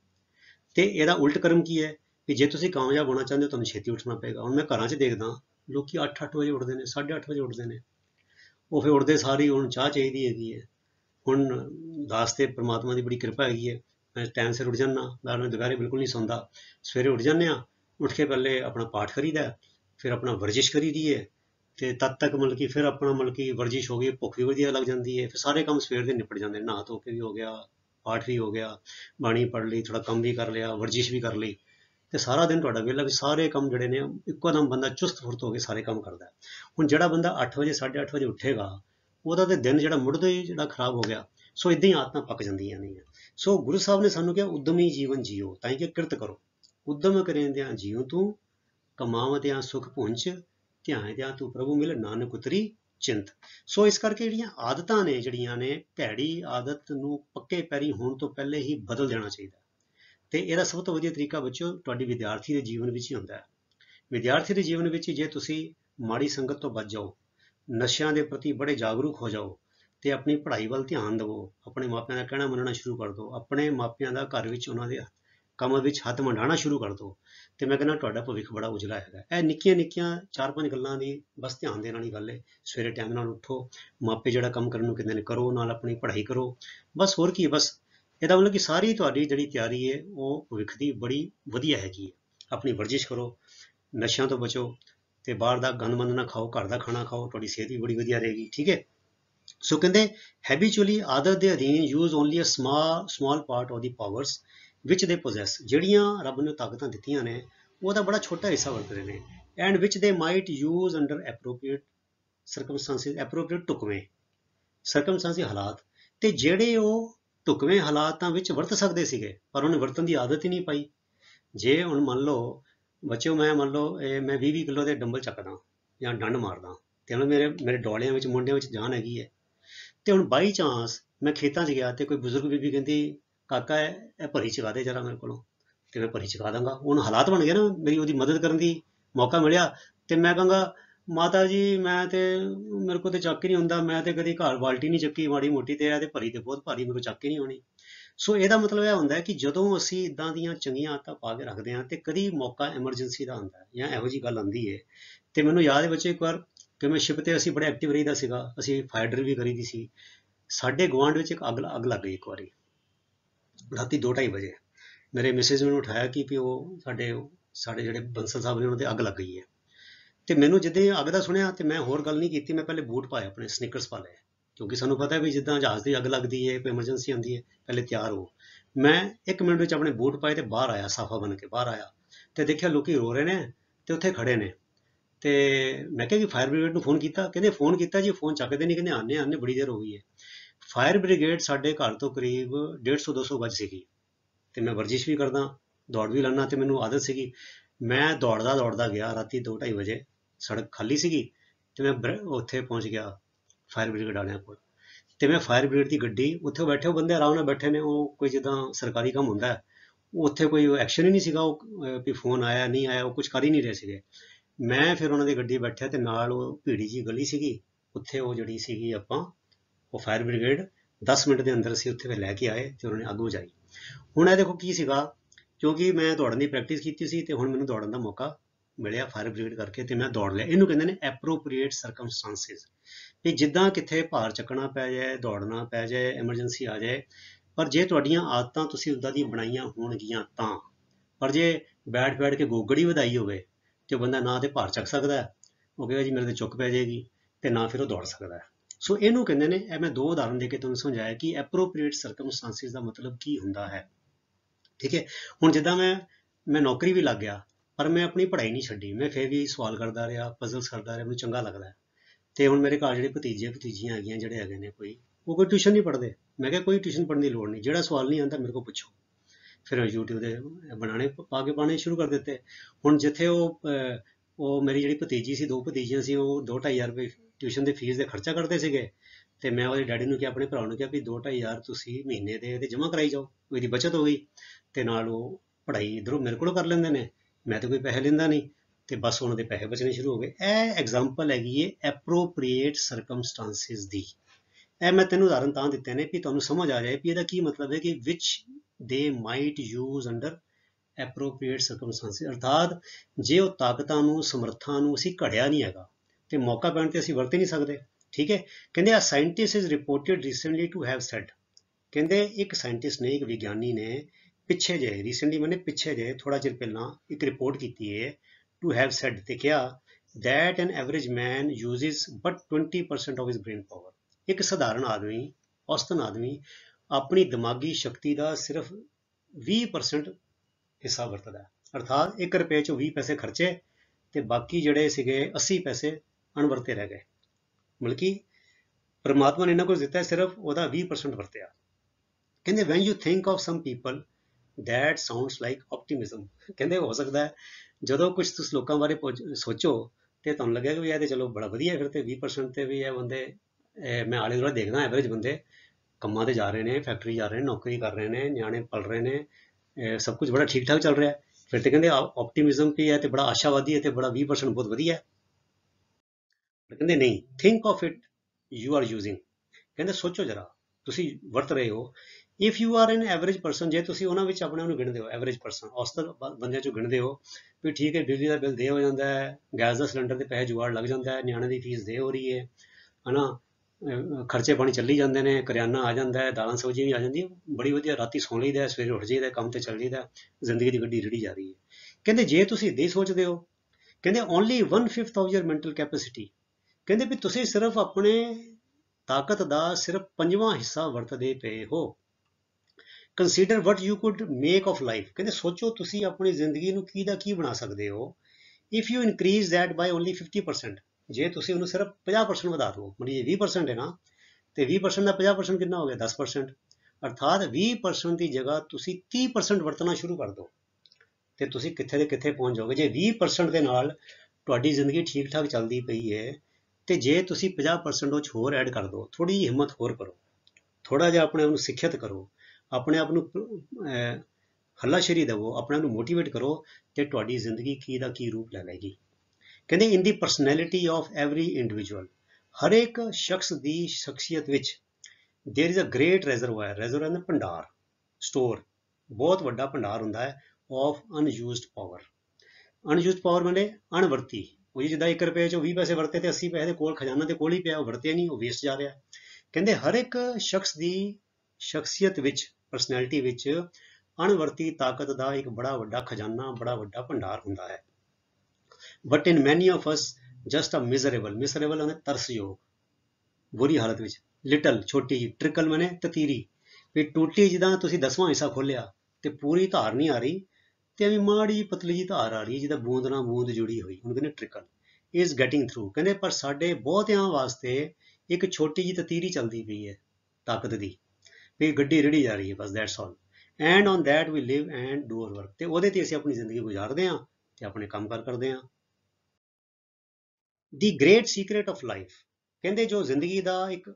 S1: ਤੇ ਇਹਦਾ ਉਲਟ ਕਰਮ ਕੀ ਹੈ ਕਿ ਜੇ ਤੁਸੀਂ ਕਾਮਯਾਬ ਹੋਣਾ ਚਾਹੁੰਦੇ ਹੋ ਤੁਹਾਨੂੰ ਛੇਤੀ ਉੱਠਣਾ ਪਏਗਾ ਹੁਣ ਮੈਂ ਘਰਾਂ 'ਚ ਦੇਖਦਾ ਲੋਕੀ 8-8 ਵਜੇ ਉੱਠਦੇ ਨੇ 8:30 ਵਜੇ ਉੱਠਦੇ ਨੇ ਉਹ ਫੇ ਉੱਠਦੇ ਸਾਰੀ ਹੁਣ ਚਾਹ ਚਾਹੀਦੀ ਹੈਗੀ ਹੈ ਹੁਣ ਦਾਸ ਤੇ ਪ੍ਰਮਾਤਮਾ ਦੀ ਬੜੀ ਕਿਰਪਾ ਹੈਗੀ ਹੈ ਮੈਂ ਟਾਈਮ ਸਿਰ ਉੱਠ ਜਾਂਦਾ ਨਾਲ ਮੈਂ ਦੁਪਹਿਰੇ ਬਿਲਕੁਲ ਨਹੀਂ ਸੌਂਦਾ ਸਵੇਰੇ ਉੱਠ ਜਾਂਦੇ ਆ ਉੱਠ ਕੇ ਪਹਿਲੇ ਆਪਣਾ ਪਾਠ ਕਰੀਦਾ ਫਿਰ ਆਪਣਾ ਵਰਜਿਸ਼ ਕਰੀਦੀ ਹੈ ਤੇ ਤਦ ਤੱਕ ਮਤਲਬ ਕਿ ਫਿਰ ਆਪਣਾ ਮਤਲਬ ਕਿ ਵਰਜਿਸ਼ ਹੋ ਗਈ ਭੁੱਖ ਵੀ ਵਧੀਆ ਲੱਗ ਜਾਂਦੀ ਹੈ ਫਿਰ ਸਾਰੇ ਕੰਮ ਸਵੇਰ ਦੇ ਨਿਪਟ ਜਾਂਦੇ ਨਹਾ ਧੋ ਕੇ ਵੀ ਹੋ ਗਿਆ ਪਾਠ ਵੀ ਹੋ ਗਿਆ ਬਾਣੀ ਪੜ ਲਈ ਥੋੜਾ ਕੰਮ ਵੀ ਕਰ ਲਿਆ ਵਰਜਿਸ਼ ਵੀ ਕਰ ਲਈ ਤੇ ਸਾਰਾ ਦਿਨ ਤੁਹਾਡਾ ਵੇਲਾ ਵੀ ਸਾਰੇ ਕੰਮ ਜਿਹੜੇ ਨੇ ਇੱਕੋ ਦਮ ਬੰਦਾ ਚੁਸਤ ਫੁਰਤ ਹੋ ਕੇ ਸਾਰੇ ਕੰਮ ਕਰਦਾ ਹੁਣ ਜਿਹੜਾ ਬੰਦਾ 8 ਵਜੇ 8:30 ਵਜੇ ਉੱਠੇਗਾ ਉਹਦਾ ਤੇ ਦਿਨ ਜਿਹੜਾ ਮੁੜਦਾ ਹੀ ਜਿਹੜਾ ਖਰਾਬ ਹੋ ਗਿਆ ਸੋ ਇਦਾਂ ਹੀ ਆਤਮਾ ਪੱਕ ਜਾਂਦੀਆਂ ਨੇ ਸੋ ਗੁਰੂ ਸਾਹਿਬ ਨੇ ਸਾਨੂੰ ਕਿਹਾ ਉਦਮੀ ਜੀਵਨ ਜਿਓ ਤਾਂ ਕਿ ਕਿਰਤ ਕਰੋ ਉਦਮ ਕਰੇਂਦਿਆਂ ਜੀਉ ਤੂੰ ਕਮਾਵਦਿਆਂ ਸੁਖ ਪੁੰਚ ਧਿਆਇਦਿਆਂ ਤੂੰ ਪ੍ਰਭੂ ਮਿਲ ਨਾਨਕ ਉਤਰੀ ਚਿੰਤ ਸੋ ਇਸ ਕਰਕੇ ਜਿਹੜੀਆਂ ਆਦਤਾਂ ਨੇ ਜਿਹੜੀਆਂ ਨੇ ਭੈੜੀ ਆਦਤ ਨੂੰ ਪੱਕੇ ਪੈਰੀ ਹੋਣ ਤੋਂ ਪਹਿਲੇ ਹੀ ਬਦਲ ਦੇਣਾ ਚਾਹੀਦਾ ਤੇ ਇਹਦਾ ਸਭ ਤੋਂ ਵਧੀਆ ਤਰੀਕਾ ਬੱਚੋ ਤੁਹਾਡੀ ਵਿਦਿਆਰਥੀ ਦੇ ਜੀਵਨ ਵਿੱਚ ਹੀ ਹੁੰਦਾ ਹੈ ਵਿਦਿਆਰਥੀ ਦੇ ਜੀਵਨ ਵਿੱਚ ਜੇ ਤੁਸੀਂ ਮਾੜੀ ਸੰਗਤ ਤੋਂ ਬਚ ਜਾਓ ਨਸ਼ਿਆਂ ਦੇ ਪ੍ਰਤੀ ਬੜੇ ਜਾਗਰੂਕ ਹੋ ਜਾਓ ਤੇ ਆਪਣੀ ਪੜ੍ਹਾਈ ਵੱਲ ਧਿਆਨ ਦਿਵੋ ਆਪਣੇ ਮਾਪਿਆਂ ਦਾ ਕਹਿਣਾ ਮੰਨਣਾ ਸ਼ੁਰੂ ਕਰ ਦਿਓ ਆਪਣੇ ਮਾਪਿਆਂ ਦਾ ਘਰ ਵਿੱਚ ਉਹਨਾਂ ਦੇ ਕੰਮ ਵਿੱਚ ਹੱਥ ਮੰਡਾਣਾ ਸ਼ੁਰੂ ਕਰ ਦਿਓ ਤੇ ਮੈਂ ਕਹਿੰਦਾ ਤੁਹਾਡਾ ਭਵਿੱਖ ਬੜਾ ਉਜਲਾ ਹੈਗਾ ਇਹ ਨਿੱਕੀਆਂ ਨਿੱਕੀਆਂ ਚਾਰ ਪੰਜ ਗੱਲਾਂ ਦੀ ਬਸ ਧਿਆਨ ਦੇਣ ਵਾਲੀ ਗੱਲ ਹੈ ਸਵੇਰੇ ਟਾਈਮ ਨਾਲ ਉੱਠੋ ਮਾਪੇ ਜਿਹੜਾ ਕੰਮ ਕਰਨ ਨੂੰ ਕਹਿੰਦੇ ਨੇ ਕਰੋ ਨਾਲ ਆਪਣੀ ਪੜ੍ਹਾਈ ਕਰੋ ਬਸ ਹੋਰ ਕੀ ਬਸ ਇਹਦਾ ਮਤਲਬ ਕਿ ਸਾਰੀ ਤੁਹਾਡੀ ਜਿਹੜੀ ਤਿਆਰੀ ਹੈ ਉਹ ਭਵਿੱਖ ਦੀ ਬੜੀ ਵਧੀਆ ਹੈਗੀ ਹੈ ਆਪਣੀ ਵਰਜਿਸ਼ ਕਰੋ ਨਸ਼ਿਆਂ ਤੋਂ ਬਚੋ ਤੇ ਬਾਹਰ ਦਾ ਗੰਦ ਮੰਦ ਨਾ ਖਾਓ ਘਰ ਦਾ ਖਾਣਾ ਖਾਓ ਤੁਹਾਡੀ ਸਿਹਤ ਵੀ ਬੜੀ ਵਧੀਆ ਰਹੇਗੀ ਠੀਕ ਹੈ ਸੋ ਕਹਿੰਦੇ ਹੈਬਿਚੁਅਲੀ ਆਦਤ ਦੇ ਅਧੀਨ use only a small small part of the powers which they possess ਜਿਹੜੀਆਂ ਰੱਬ ਨੇ ਤਾਕਤਾਂ ਦਿੱਤੀਆਂ ਨੇ ਉਹਦਾ ਬੜਾ ਛੋਟਾ ਹਿੱਸਾ ਵਰਤਦੇ ਨੇ and which they might use under appropriate circumstances appropriate ਟੁਕਵੇਂ ਸਰਕਮਸਟੈਂਸੀ ਹਾਲਾਤ ਤੇ ਜਿਹੜੇ ਉਹ ਟੁਕਵੇਂ ਹਾਲਾਤਾਂ ਵਿੱਚ ਵਰਤ ਸਕਦੇ ਸੀਗੇ ਪਰ ਉਹਨੇ ਵਰਤਨ ਦੀ ਆਦਤ ਹੀ ਨਹੀਂ ਪਾਈ ਜੇ ਹੁਣ ਮੰਨ ਲਓ ਬੱਚਿਓ ਮੈਂ ਮੰਨ ਲਓ ਮੈਂ 20 ਕਿਲੋ ਦੇ ਡੰਬਲ ਚੱਕਦਾ ਜਾਂ ਡੰਡ ਮਾਰਦਾ ਤੇ ਹੁਣ ਮੇਰੇ ਮੇਰੇ ਡੋਲਿਆਂ ਵਿੱਚ ਮੁੰਡਿਆਂ ਵਿੱਚ ਜਾਨ ਹੈਗੀ ਹੈ ਤੇ ਹੁਣ ਬਾਈ ਚਾਂਸ ਮੈਂ ਖੇਤਾਂ 'ਚ ਗਿਆ ਤੇ ਕੋਈ ਬਜ਼ੁਰਗ ਬੀਬੀ ਕਹਿੰਦੀ ਕਾਕਾ ਇਹ ਭਰੀ ਚਵਾ ਦੇ ਜਰਾ ਮੇਰੇ ਕੋਲੋਂ ਤੇ ਮੈਂ ਭਰੀ ਚਵਾ ਦਾਂਗਾ ਹੁਣ ਹਾਲਾਤ ਬਣ ਗਏ ਨਾ ਮੇਰੀ ਉਹਦੀ ਮਦਦ ਕਰਨ ਦੀ ਮੌਕਾ ਮਿਲਿਆ ਤੇ ਮੈਂ ਕਹਾਂਗਾ ਮਾਤਾ ਜੀ ਮੈਂ ਤੇ ਮੇਰੇ ਕੋਲ ਤੇ ਚੱਕ ਹੀ ਨਹੀਂ ਹੁੰਦਾ ਮੈਂ ਤੇ ਕਦੀ ਘਰ ਬਾਲਟੀ ਨਹੀਂ ਚੱਕੀ ਮਾੜੀ ਮੋਟੀ ਤੇ ਆ ਤੇ ਭਰੀ ਤੇ ਬਹੁਤ ਭਾਰੀ ਮੇਰੇ ਕੋਲ ਚੱਕ ਹੀ ਨਹੀਂ ਹੋਣੀ ਸੋ ਇਹਦਾ ਮਤਲਬ ਇਹ ਹੁੰਦਾ ਕਿ ਜਦੋਂ ਅਸੀਂ ਇਦਾਂ ਦੀਆਂ ਚੰਗੀਆਂ ਆਦਤਾਂ ਪਾ ਕੇ ਰੱਖਦੇ ਹਾਂ ਤੇ ਕਦੀ ਮੌਕਾ ਐਮਰਜੈਂਸੀ ਦਾ ਆਉਂਦਾ ਜਾਂ ਇਹੋ ਜੀ ਗੱਲ ਆਉਂਦੀ ਹੈ ਤੇ ਮੈਨੂੰ ਯਾਦ ਹੈ ਬੱਚੇ ਇੱਕ ਵਾਰ ਕਿਉਂਕਿ ਸ਼ਿਪ ਤੇ ਅਸੀਂ ਬੜੇ ਐਕਟਿਵ ਰਹੀਦਾ ਸੀਗਾ ਅਸੀਂ ਫਾਇਰ ਡਰ ਵੀ ਕਰੀਦੀ ਸੀ ਸਾਡੇ ਗਵਾਂਡ ਵਿੱਚ ਇੱਕ ਅਗਲ ਅਗ ਲੱਗ ਗਈ ਇੱਕ ਵਾਰੀ ਰਾਤੀ 2:30 ਵਜੇ ਮੇਰੇ ਮਿਸਿਸ ਨੂੰ ਉਠਾਇਆ ਕਿ ਵੀ ਉਹ ਸਾਡੇ ਸਾਡੇ ਜਿਹੜੇ ਬੰਸਲ ਸਾਹਿਬ ਨੇ ਉਹਨਾਂ ਤੇ ਅੱਗ ਲੱਗ ਗਈ ਹੈ ਤੇ ਮੈਨੂੰ ਜਿੱਦੇ ਅੱਗ ਦਾ ਸੁਣਿਆ ਤੇ ਮੈਂ ਹੋਰ ਗੱਲ ਨਹੀਂ ਕੀਤੀ ਮੈਂ ਪਹਿਲੇ ਬੂਟ ਪਾਏ ਆਪਣੇ ਸਨੀਕਰਸ ਪਾ ਲਏ ਕਿਉਂਕਿ ਸਾਨੂੰ ਪਤਾ ਵੀ ਜਿੱਦਾਂ ਜਹਾਜ਼ ਦੀ ਅੱਗ ਲੱਗਦੀ ਹੈ ਕੋਈ ਐਮਰਜੈਂਸੀ ਆਉਂਦੀ ਹੈ ਪਹਿਲੇ ਤਿਆਰ ਹੋ ਮੈਂ 1 ਮਿੰਟ ਵਿੱਚ ਆਪਣੇ ਬੂਟ ਪਾਏ ਤੇ ਬਾਹਰ ਆਇਆ ਸਾਫਾ ਬਣ ਕੇ ਬਾਹਰ ਆਇਆ ਤੇ ਦੇਖਿਆ ਲੋਕੀ ਰੋ ਰਹੇ ਨੇ ਤੇ ਉੱਥੇ ਖੜੇ ਨੇ ਤੇ ਮੈਂ ਕਿਹਾ ਕਿ ਫਾਇਰ ਬ੍ਰਿਗੇਡ ਨੂੰ ਫੋਨ ਕੀਤਾ ਕਹਿੰਦੇ ਫੋਨ ਕੀਤਾ ਜੀ ਫੋਨ ਚੱਕਦੇ ਨਹੀਂ ਕਹਿੰਦੇ ਆਨੇ ਆਨੇ ਬੜੀ ਦੇਰ ਹੋ ਗਈ ਹੈ ਫਾਇਰ ਬ੍ਰਿਗੇਡ ਸਾਡੇ ਘਰ ਤੋਂ ਕਰੀਬ 150 200 ਗਜ ਸੀਗੀ ਤੇ ਮੈਂ ਵਰਜਿਸ਼ ਵੀ ਕਰਦਾ ਦੌੜ ਵੀ ਲਾਣਾ ਤੇ ਮੈਨੂੰ ਆਦਤ ਸੀਗੀ ਮੈਂ ਦੌੜਦਾ ਦੌੜਦਾ ਗਿਆ ਰਾਤੀ 2:30 ਵਜੇ ਸੜਕ ਖਾਲੀ ਸੀਗੀ ਤੇ ਮੈਂ ਉੱਥੇ ਪਹੁੰਚ ਗਿਆ ਫਾਇਰ ਬ੍ਰਿਗੇਡ ਵਾਲਿਆਂ ਕੋਲ ਤੇ ਮੈਂ ਫਾਇਰ ਬ੍ਰਿਗੇਡ ਦੀ ਗੱਡੀ ਉੱਥੇ ਬੈਠੇ ਉਹ ਬੰਦੇ ਆਰਾਮ ਨਾਲ ਬੈਠੇ ਨੇ ਉਹ ਕੋਈ ਜਿੱਦਾਂ ਸਰਕਾਰੀ ਕੰਮ ਹੁੰਦਾ ਉੱਥੇ ਕੋਈ ਐਕਸ਼ਨ ਹੀ ਨਹੀਂ ਸੀਗਾ ਉਹ ਵੀ ਫੋਨ ਆਇਆ ਨਹੀਂ ਆਇਆ ਉਹ ਕੁਝ ਕਰ ਹੀ ਨਹੀਂ ਰਹੇ ਸੀਗੇ ਮੈਂ ਫਿਰ ਉਹਨਾਂ ਦੀ ਗੱਡੀ ਬੈਠਿਆ ਤੇ ਨਾਲ ਉਹ ਭੀੜੀ ਜੀ ਗਲੀ ਸੀਗੀ ਉੱਥੇ ਉਹ ਜਿਹੜੀ ਸੀਗੀ ਆਪਾਂ ਉਹ ਫਾਇਰ ਬ੍ਰਿਗੇਡ 10 ਮਿੰਟ ਦੇ ਅੰਦਰ ਸੀ ਉੱਥੇ ਲੈ ਕੇ ਆਏ ਤੇ ਉਹਨਾਂ ਨੇ ਅੱਗ ਬੁਝਾਈ ਹੁਣ ਇਹ ਦੇਖੋ ਕੀ ਸੀਗਾ ਕਿਉਂਕਿ ਮੈਂ ਦੌੜਨ ਦੀ ਪ੍ਰੈਕਟਿਸ ਕੀਤੀ ਸੀ ਤੇ ਹੁਣ ਮੈਨੂੰ ਦੌੜਨ ਦਾ ਮੌਕਾ ਮਿਲਿਆ ਫਾਇਰ ਬ੍ਰਿਗੇਡ ਕਰਕੇ ਤੇ ਮੈਂ ਦੌੜ ਲਿਆ ਇਹਨੂੰ ਕਹਿੰਦੇ ਨੇ ਐਪਰੋਪ੍ਰੀਏਟ ਸਰਕਮਸਟੈਂਸਸ ਵੀ ਜਿੱਦਾਂ ਕਿੱਥੇ ਭਾਰ ਚੱਕਣਾ ਪੈ ਜਾਏ ਦੌੜਨਾ ਪੈ ਜਾਏ ਐਮਰਜੈਂਸੀ ਆ ਜਾਏ ਪਰ ਜੇ ਤੁਹਾਡੀਆਂ ਆਦਤਾਂ ਤੁਸੀਂ ਉਦਾਂ ਦੀ ਬਣਾਈਆਂ ਹੋਣਗੀਆਂ ਤਾਂ ਪਰ ਜੇ ਬੈਠ ਬੈਠ ਕੇ ਗੋਗੜੀ ਵਧਾਈ ਹੋਵੇ ਜੋ ਬੰਦਾ ਨਾ ਤੇ ਭਾਰ ਚੱਕ ਸਕਦਾ ਉਹ ਕਹੇਗਾ ਜੀ ਮੇਰੇ ਤੇ ਚੁੱਕ ਪੈ ਜਾਏਗੀ ਤੇ ਨਾ ਫਿਰ ਉਹ ਦੌੜ ਸਕਦਾ ਸੋ ਇਹਨੂੰ ਕਹਿੰਦੇ ਨੇ ਇਹ ਮੈਂ ਦੋ ਉਦਾਹਰਨ ਦੇ ਕੇ ਤੁਹਾਨੂੰ ਸਮਝਾਇਆ ਕਿ ਐਪਰੋਪ੍ਰੀਏਟ ਸਰਕਮਸਟੈਂਸਸ ਦਾ ਮਤਲਬ ਕੀ ਹੁੰਦਾ ਹੈ ਠੀਕ ਹੈ ਹੁਣ ਜਿੱਦਾਂ ਮੈਂ ਮੈਂ ਨੌਕਰੀ ਵੀ ਲੱਗ ਗਿਆ ਪਰ ਮੈਂ ਆਪਣੀ ਪੜ੍ਹਾਈ ਨਹੀਂ ਛੱਡੀ ਮੈਂ ਫੇਰ ਵੀ ਸਵਾਲ ਕਰਦਾ ਰਿਹਾ ਪਜ਼ਲਸ ਕਰਦਾ ਰਿਹਾ ਮੈਨੂੰ ਚੰਗਾ ਲੱਗਦਾ ਤੇ ਹੁਣ ਮੇਰੇ ਘਰ ਜਿਹੜੇ ਭਤੀਜੇ ਭਤੀਜੀਆਂ ਆ ਗਈਆਂ ਜਿਹੜੇ ਹੈਗੇ ਨੇ ਕੋਈ ਉਹ ਕੋਈ ਟਿਊਸ਼ਨ ਨਹੀਂ ਪੜ੍ਹਦੇ ਮੈਂ ਕਿਹਾ ਕੋਈ ਟਿਊਸ਼ਨ ਪੜ੍ਹਨ ਦੀ ਲੋੜ ਨਹੀਂ ਜਿਹੜਾ ਸਵਾਲ ਨਹੀਂ ਆਉਂਦਾ ਮੇਰੇ ਕੋਲ ਪੁੱਛੋ ਫਿਰ YouTube ਦੇ ਬਣਾਣੇ ਪਾ ਕੇ ਪਾਣੇ ਸ਼ੁਰੂ ਕਰ ਦਿੱਤੇ ਹੁਣ ਜਿੱਥੇ ਉਹ ਉਹ ਮੇਰੀ ਜਿਹੜੀ ਭਤੀਜੀ ਸੀ ਦੋ ਭਤੀਜੀਆਂ ਸੀ ਉਹ 2-2500 ਰੁਪਏ ਟਿਊਸ਼ਨ ਦੇ ਫੀਸ ਦੇ ਖਰਚਾ ਕਰਦੇ ਸੀਗੇ ਤੇ ਮੈਂ ਉਹਦੇ ਡੈਡੀ ਨੂੰ ਕਿਹਾ ਆਪਣੇ ਭਰਾ ਨੂੰ ਕਿਹਾ ਵੀ 2-2500 ਤੁਸੀਂ ਮਹੀਨੇ ਦੇ ਇਹਦੇ ਜਮ੍ਹਾਂ ਕਰਾਈ ਜਾਓ ਉਹਦੀ ਬਚਤ ਹੋ ਗਈ ਤੇ ਨਾਲ ਉਹ ਪੜ੍ਹਾਈ ਇਧਰੋਂ ਮੇਰੇ ਕੋਲੋਂ ਕਰ ਲੈਂਦੇ ਨੇ ਮੈਂ ਤਾਂ ਕੋਈ ਪੈਸੇ ਲੈਂਦਾ ਨਹੀਂ ਤੇ ਬਸ ਉਹਨਾਂ ਦੇ ਪੈਸੇ ਬਚਣੇ ਸ਼ੁਰੂ ਹੋ ਗਏ ਇਹ ਐਗਜ਼ਾਮਪਲ ਹੈਗੀ ਏ ਐਪਰੋਪ੍ਰੀਏਟ ਸਰਕਮਸਟੈਂਸਸ ਦੀ ਇਹ ਮੈਂ ਤੈਨੂੰ ਉਦਾਹਰਨ ਤਾਂ ਦਿੱਤੇ ਨੇ ਕਿ ਤੁਹਾਨੂੰ ਸਮਝ ਆ ਜਾਏ ਕਿ ਇਹਦਾ ਕੀ ਮਤਲਬ ਹੈ ਕਿ which they might use under appropriate circumstances ਅਰਥਾਤ ਜੇ ਉਹ ਤਾਕਤਾਂ ਨੂੰ ਸਮਰੱਥਾ ਨੂੰ ਅਸੀਂ ਘੜਿਆ ਨਹੀਂ ਹੈਗਾ ਤੇ ਮੌਕਾ ਪੈਣ ਤੇ ਅਸੀਂ ਵਰਤ ਹੀ ਨਹੀਂ ਸਕਦੇ ਠੀਕ ਹੈ ਕਹਿੰਦੇ a scientist is reported recently to have said ਕਹਿੰਦੇ ਇੱਕ ਸਾਇੰਟਿਸਟ ਨੇ ਇੱਕ ਵਿਗਿਆਨੀ ਨੇ ਪਿੱਛੇ ਜੇ ਰੀਸੈਂਟਲੀ ਮੈਨੇ ਪਿੱਛੇ ਜੇ ਥੋੜਾ ਚਿਰ ਪਹਿਲਾਂ ਇੱਕ ਰਿਪੋਰਟ ਕੀਤੀ ਹੈ ਟੂ ਹੈਵ ਸੈਡ ਤੇ ਕਿਹਾ that an average man uses but 20% of his brain power ਇੱਕ ਸਧਾਰਨ ਆਦਮੀ ਔਸਤਨ ਆਦਮੀ ਆਪਣੀ ਦਿਮਾਗੀ ਸ਼ਕਤੀ ਦਾ ਸਿਰਫ 20% ਹਿੱਸਾ ਵਰਤਦਾ ਹੈ ਅਰਥਾਤ 1 ਰੁਪਏ ਚੋਂ 20 ਪੈਸੇ ਖਰਚੇ ਤੇ ਬਾਕੀ ਜਿਹੜੇ ਸੀਗੇ 80 ਪੈਸੇ ਅਣਵਰਤੇ ਰਹਿ ਗਏ ਬਲਕਿ ਪਰਮਾਤਮਾ ਨੇ ਇਹਨਾਂ ਕੋਲ ਦਿੱਤਾ ਸਿਰਫ ਉਹਦਾ 20% ਵਰਤਿਆ ਕਹਿੰਦੇ when you think of some people that sounds like optimism ਕਹਿੰਦੇ ਹੋ ਸਕਦਾ ਹੈ ਜਦੋਂ ਕੁਝ ਤੁਸੀਂ ਲੋਕਾਂ ਬਾਰੇ ਸੋਚੋ ਤੇ ਤੁਹਾਨੂੰ ਲੱਗੇ ਕਿ ਇਹ ਤੇ ਚਲੋ ਬੜਾ ਵਧੀਆ ਫਿਰ ਤੇ 20% ਤੇ ਵੀ ਇਹ ਬੰਦੇ ਮੈਂ ਆਲੇ ਦੁਆਲੇ ਦੇਖਦਾ ਐਵਰੇਜ ਬੰਦੇ ਕੰਮਾਂ 'ਤੇ ਜਾ ਰਹੇ ਨੇ ਫੈਕਟਰੀ ਜਾ ਰਹੇ ਨੇ ਨੌਕਰੀ ਕਰ ਰਹੇ ਨੇ ਨਿਆਣੇ ਪਲ ਰਹੇ ਨੇ ਸਭ ਕੁਝ ਬੜਾ ਠੀਕ ਠਾਕ ਚੱਲ ਰਿਹਾ ਹੈ ਫਿਰ ਤੇ ਕਹਿੰਦੇ ਆਪਟੀਮਿਜ਼ਮ ਵੀ ਹੈ ਤੇ ਬੜਾ ਆਸ਼ਾਵਾਦੀ ਹੈ ਤੇ ਬੜਾ 20% ਬਹੁਤ ਵਧੀਆ ਹੈ ਕਹਿੰਦੇ ਨਹੀਂ think of it you are using ਕਹਿੰਦੇ ਸੋਚੋ ਜਰਾ ਤੁਸੀਂ ਵਰਤ ਰਹੇ ਹੋ if you are an average person ਜੇ ਤੁਸੀਂ ਉਹਨਾਂ ਵਿੱਚ ਆਪਣੇ ਆਪ ਨੂੰ ਗਿਣਦੇ ਹੋ ਐਵਰੇਜ ਪਰਸਨ ਔਸਤ ਬੰਦਿਆਂ ਚੋਂ ਗਿਣਦੇ ਹੋ ਵੀ ਠੀਕ ਹੈ ਬਿਜਲੀ ਦਾ ਬਿੱਲ ਦੇ ਹੋ ਜਾਂਦਾ ਹੈ ਗੈਸ ਦਾ ਸਿਲੰਡਰ ਤੇ ਪੈਸੇ ਜੁਗਾੜ ਲੱਗ ਜਾਂਦਾ ਹੈ ਨਿਆਣੇ ਦੀ ਫੀਸ ਦੇ ਹੋ ਰਹੀ ਹੈ ਹਨਾ ਖਰਚੇ ਪਾਣੀ ਚੱਲੀ ਜਾਂਦੇ ਨੇ ਕਰਿਆਨਾ ਆ ਜਾਂਦਾ ਹੈ ਦਾਲਾਂ ਸਬਜ਼ੀ ਵੀ ਆ ਜਾਂਦੀ ਹੈ ਬੜੀ ਵਧੀਆ ਰਾਤੀ ਸੌਂ ਲਈਦਾ ਸਵੇਰੇ ਉੱਠ ਜਾਈਦਾ ਕੰਮ ਤੇ ਚੱਲ ਜਾਈਦਾ ਜ਼ਿੰਦਗੀ ਦੀ ਗੱਡੀ ਰੜੀ ਜਾ ਰਹੀ ਹੈ ਕਹਿੰਦੇ ਜੇ ਤੁਸੀਂ ਇਹ ਸੋਚਦੇ ਹੋ ਕਹਿੰਦੇ only 1/5 of your mental capacity ਕਹਿੰਦੇ ਵੀ ਤੁਸੀਂ ਸਿਰਫ ਆਪਣੇ ਤਾਕਤ ਦਾ ਸਿਰਫ ਪੰਜਵਾਂ ਹਿੱਸਾ ਵਰਤਦੇ ਪਏ ਹੋ consider what you could make of life ਕਹਿੰਦੇ ਸੋਚੋ ਤੁਸੀਂ ਆਪਣੀ ਜ਼ਿੰਦਗੀ ਨੂੰ ਕੀ ਦਾ ਕੀ ਬਣਾ ਸਕਦੇ ਹੋ if you increase that by only 50% ਜੇ ਤੁਸੀਂ ਉਹਨੂੰ ਸਿਰਫ 50% ਵਧਾ ਦਿਓ ਮਨੀ ਇਹ 20% ਹੈ ਨਾ ਤੇ 20% ਦਾ 50% ਕਿੰਨਾ ਹੋ ਗਿਆ 10% ਅਰਥਾਤ 20% ਦੀ ਜਗ੍ਹਾ ਤੁਸੀਂ 30% ਵਰਤਣਾ ਸ਼ੁਰੂ ਕਰ ਦਿਓ ਤੇ ਤੁਸੀਂ ਕਿੱਥੇ ਦੇ ਕਿੱਥੇ ਪਹੁੰਚ ਜਾਓਗੇ ਜੇ 20% ਦੇ ਨਾਲ ਤੁਹਾਡੀ ਜ਼ਿੰਦਗੀ ਠੀਕ ਠਾਕ ਚੱਲਦੀ ਪਈ ਹੈ ਤੇ ਜੇ ਤੁਸੀਂ 50% ਉਹ ਹੋਰ ਐਡ ਕਰ ਦਿਓ ਥੋੜੀ ਜਿਹੀ ਹਿੰਮਤ ਹੋਰ ਕਰੋ ਥੋੜਾ ਜਿਹਾ ਆਪਣੇ ਆਪ ਨੂੰ ਸਿੱਖਿਅਤ ਕਰੋ ਆਪਣੇ ਆਪ ਨੂੰ ਹੱਲਾਸ਼ੇਰੀ ਦਿਓ ਆਪਣੇ ਆਪ ਨੂੰ ਮੋਟੀਵੇਟ ਕਰੋ ਤੇ ਤੁਹਾਡੀ ਜ਼ਿੰਦਗੀ ਕੀ ਦਾ ਕੀ ਰੂਪ ਲੈ ਲੇਗੀ ਕਹਿੰਦੇ in the personality of every individual ਹਰ ਇੱਕ ਸ਼ਖਸ ਦੀ ਸ਼ਖਸੀਅਤ ਵਿੱਚ there is a great reservoir reservoir ਦਾ ਭੰਡਾਰ ਸਟੋਰ ਬਹੁਤ ਵੱਡਾ ਭੰਡਾਰ ਹੁੰਦਾ ਹੈ of unused power unused power ਮਨੇ ਅਣਵਰਤੀ ਉਹ ਜਿਹਦਾ 1 ਰੁਪਏ ਚੋਂ 20 ਪੈਸੇ ਵਰਤੇ ਤੇ 80 ਪੈਸੇ ਦੇ ਕੋਲ ਖਜ਼ਾਨਾ ਦੇ ਕੋਲ ਹੀ ਪਿਆ ਉਹ ਵਰਤੇ ਨਹੀਂ ਉਹ ਵੇਸਟ ਜਾ ਰਿਹਾ ਕਹਿੰਦੇ ਹਰ ਇੱਕ ਸ਼ਖਸ ਦੀ ਸ਼ਖਸੀਅਤ ਵਿੱਚ ਪਰਸਨੈਲਿਟੀ ਵਿੱਚ ਅਣਵਰਤੀ ਤਾਕਤ ਦਾ ਇੱਕ ਬੜਾ ਵੱਡਾ ਖਜ਼ਾਨਾ ਬੜਾ ਵੱਡਾ ਭੰਡਾਰ ਹੁੰਦਾ ਹੈ but in many of us just a miserable miserable ਹਮੇ ਤਰਸਯੋਗ ਬੁਰੀ ਹਾਲਤ ਵਿੱਚ ਲਿਟਲ ਛੋਟੀ ਜੀ ਟ੍ਰਿਕਲ ਮਨੇ ਤਤੀਰੀ ਵੀ ਟੂਟੀ ਜਿਦਾ ਤੁਸੀਂ ਦਸਵਾਂ ਹਿੱਸਾ ਖੋਲਿਆ ਤੇ ਪੂਰੀ ਧਾਰ ਨਹੀਂ ਆ ਰਹੀ ਤੇ ਵੀ ਮਾੜੀ ਪਤਲੀ ਜੀ ਧਾਰ ਆ ਰਹੀ ਜਿਹਦਾ ਬੂੰਦ ਨਾਲ ਬੂੰਦ ਜੁੜੀ ਹੋਈ ਉਹਨੂੰ ਕਹਿੰਦੇ ਟ੍ਰਿਕਲ ਇਸ ਗੈਟਿੰਗ ਥਰੂ ਕਹਿੰਦੇ ਪਰ ਸਾਡੇ ਬਹੁਤਿਆਂ ਵਾਸਤੇ ਇੱਕ ਛੋਟੀ ਜੀ ਤਤੀਰੀ ਚੱਲਦੀ ਪਈ ਹੈ ਤਾਕਤ ਦੀ ਵੀ ਗੱਡੀ ਰੜੀ ਜਾ ਰਹੀ ਹੈ ਬਸ that's all and on that we live and do our work ਤੇ ਉਹਦੇ ਤੇ ਅਸੀਂ ਆਪਣੀ ਜ਼ਿੰਦਗੀ ਗੁਜ਼ਾਰਦੇ ਆਂ ਤੇ ਆਪਣੇ ਕੰਮ ਕਰ ਕਰਦੇ ਆਂ the great secret of life ਕਹਿੰਦੇ ਜੋ ਜ਼ਿੰਦਗੀ ਦਾ ਇੱਕ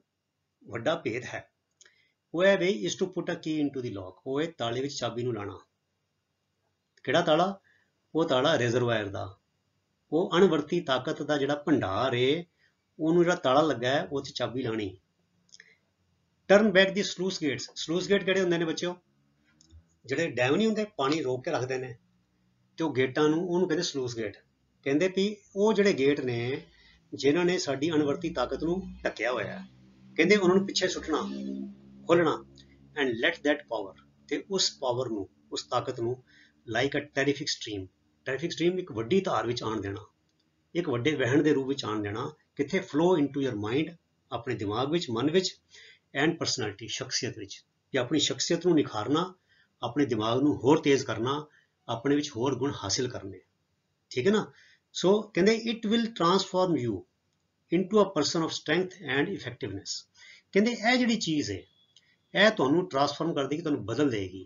S1: ਵੱਡਾ ਭੇਦ ਹੈ ਉਹ ਹੈ ਵੀ is to put a key into the lock ਉਹ ਹੈ ਤਾਲੇ ਵਿੱਚ ਚਾਬੀ ਨੂੰ ਲਾਣਾ ਕਿਹੜਾ ਤਾਲਾ ਉਹ ਤਾਲਾ ਰਿਜ਼ਰਵਾਇਰ ਦਾ ਉਹ ਅਣਵਰਤੀ ਤਾਕਤ ਦਾ ਜਿਹੜਾ ਭੰਡਾਰ ਏ ਉਹਨੂੰ ਜਿਹੜਾ ਤਾਲਾ ਲੱਗਾ ਹੈ ਉਹ 'ਚ ਚਾਬੀ ਲਾਣੀ turn back the sluice gates sluice gate ਕਿਹੜੇ ਹੁੰਦੇ ਨੇ ਬੱਚਿਓ ਜਿਹੜੇ ਡੈਮ ਨਹੀਂ ਹੁੰਦੇ ਪਾਣੀ ਰੋਕ ਕੇ ਰੱਖਦੇ ਨੇ ਤੇ ਉਹ ਗੇਟਾਂ ਨੂੰ ਉਹਨੂੰ ਕਹਿੰਦੇ ਸਲੂਸ ਗੇਟ ਕਹਿੰਦੇ ਵੀ ਉਹ ਜਿਹੜੇ ਗੇਟ ਨੇ ਜਿਨ੍ਹਾਂ ਨੇ ਸਾਡੀ ਅਨਵਰਤੀ ਤਾਕਤ ਨੂੰ ਢੱਕਿਆ ਹੋਇਆ ਹੈ ਕਹਿੰਦੇ ਉਹਨਾਂ ਨੂੰ ਪਿੱਛੇ ਸੁੱਟਣਾ ਖੋਲਣਾ ਐਂਡ ਲੈਟ ਥੈਟ ਪਾਵਰ ਤੇ ਉਸ ਪਾਵਰ ਨੂੰ ਉਸ ਤਾਕਤ ਨੂੰ like a terrific stream terrific stream ਇੱਕ ਵੱਡੀ ਧਾਰ ਵਿੱਚ ਆਣ ਦੇਣਾ ਇੱਕ ਵੱਡੇ ਵਹਿਣ ਦੇ ਰੂਪ ਵਿੱਚ ਆਣ ਦੇਣਾ ਕਿੱਥੇ ਫਲੋ ਇਨਟੂ ਯਰ ਮਾਈਂਡ ਆਪਣੇ ਦਿਮਾਗ ਵਿੱਚ ਮਨ ਵਿੱਚ ਐਂਡ ਪਰਸਨੈਲਿਟੀ ਸ਼ਖਸੀਅਤ ਵਿੱਚ ਕਿ ਆਪਣੀ ਸ਼ਖਸੀਅਤ ਨੂੰ ਨਿਖਾਰਨਾ ਆਪਣੇ ਦਿਮਾਗ ਨੂੰ ਹੋਰ ਤੇਜ਼ ਕਰਨਾ ਆਪਣੇ ਵਿੱਚ ਹੋਰ ਗੁਣ ਹਾਸਿਲ ਕਰਨੇ ਠੀਕ ਹੈ ਨਾ ਸੋ ਕਹਿੰਦੇ it will transform you into a person of strength and effectiveness ਕਹਿੰਦੇ ਇਹ ਜਿਹੜੀ ਚੀਜ਼ ਹੈ ਇਹ ਤੁਹਾਨੂੰ ਟਰਾਂਸਫਾਰਮ ਕਰ ਦੇਗੀ ਤੁਹਾਨੂੰ ਬਦਲ ਦੇਗੀ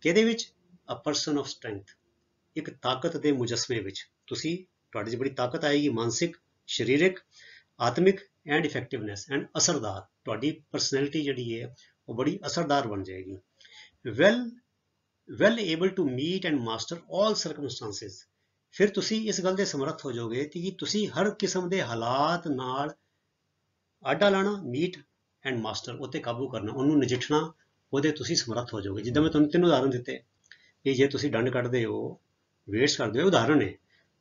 S1: ਕਿਹਦੇ ਵਿੱਚ ਅ ਪਰਸਨ ਆਫ ਸਟਰੈਂਥ ਇੱਕ ਤਾਕਤ ਦੇ ਮੁਜਸਮੇ ਵਿੱਚ ਤੁਸੀਂ ਤੁਹਾਡੇ 'ਚ ਬੜੀ ਤਾਕਤ ਆਏਗੀ ਮਾਨਸਿਕ ਸਰੀਰਕ ਆਤਮਿਕ ਐਂਡ ਇਫੈਕਟਿਵਨੈਸ ਐਂਡ ਅਸਰਦਾਰ ਤੁਹਾਡੀ ਪਰਸਨੈਲਿਟੀ ਜਿਹੜੀ ਹੈ ਉਹ ਬੜੀ ਅਸਰਦਾਰ ਬਣ ਜਾਏਗੀ well well able to meet and master all circumstances ਫਿਰ ਤੁਸੀਂ ਇਸ ਗੱਲ ਦੇ ਸਮਰੱਥ ਹੋ ਜਾਓਗੇ ਕਿ ਤੁਸੀਂ ਹਰ ਕਿਸਮ ਦੇ ਹਾਲਾਤ ਨਾਲ ਆਡਾ ਲਾਣਾ ਮੀਟ ਐਂਡ ਮਾਸਟਰ ਉੱਤੇ ਕਾਬੂ ਕਰਨਾ ਉਹਨੂੰ ਨਜਿੱਠਣਾ ਉਹਦੇ ਤੁਸੀਂ ਸਮਰੱਥ ਹੋ ਜਾਓਗੇ ਜਿੱਦਾਂ ਮੈਂ ਤੁਹਾਨੂੰ ਤਿੰਨ ਉਦਾਹਰਨ ਦਿੱਤੇ ਕਿ ਜੇ ਤੁਸੀਂ ਡੰਡ ਕੱਢਦੇ ਹੋ ਵੇਟਸ ਕਰਦੇ ਹੋ ਉਦਾਹਰਨ ਹੈ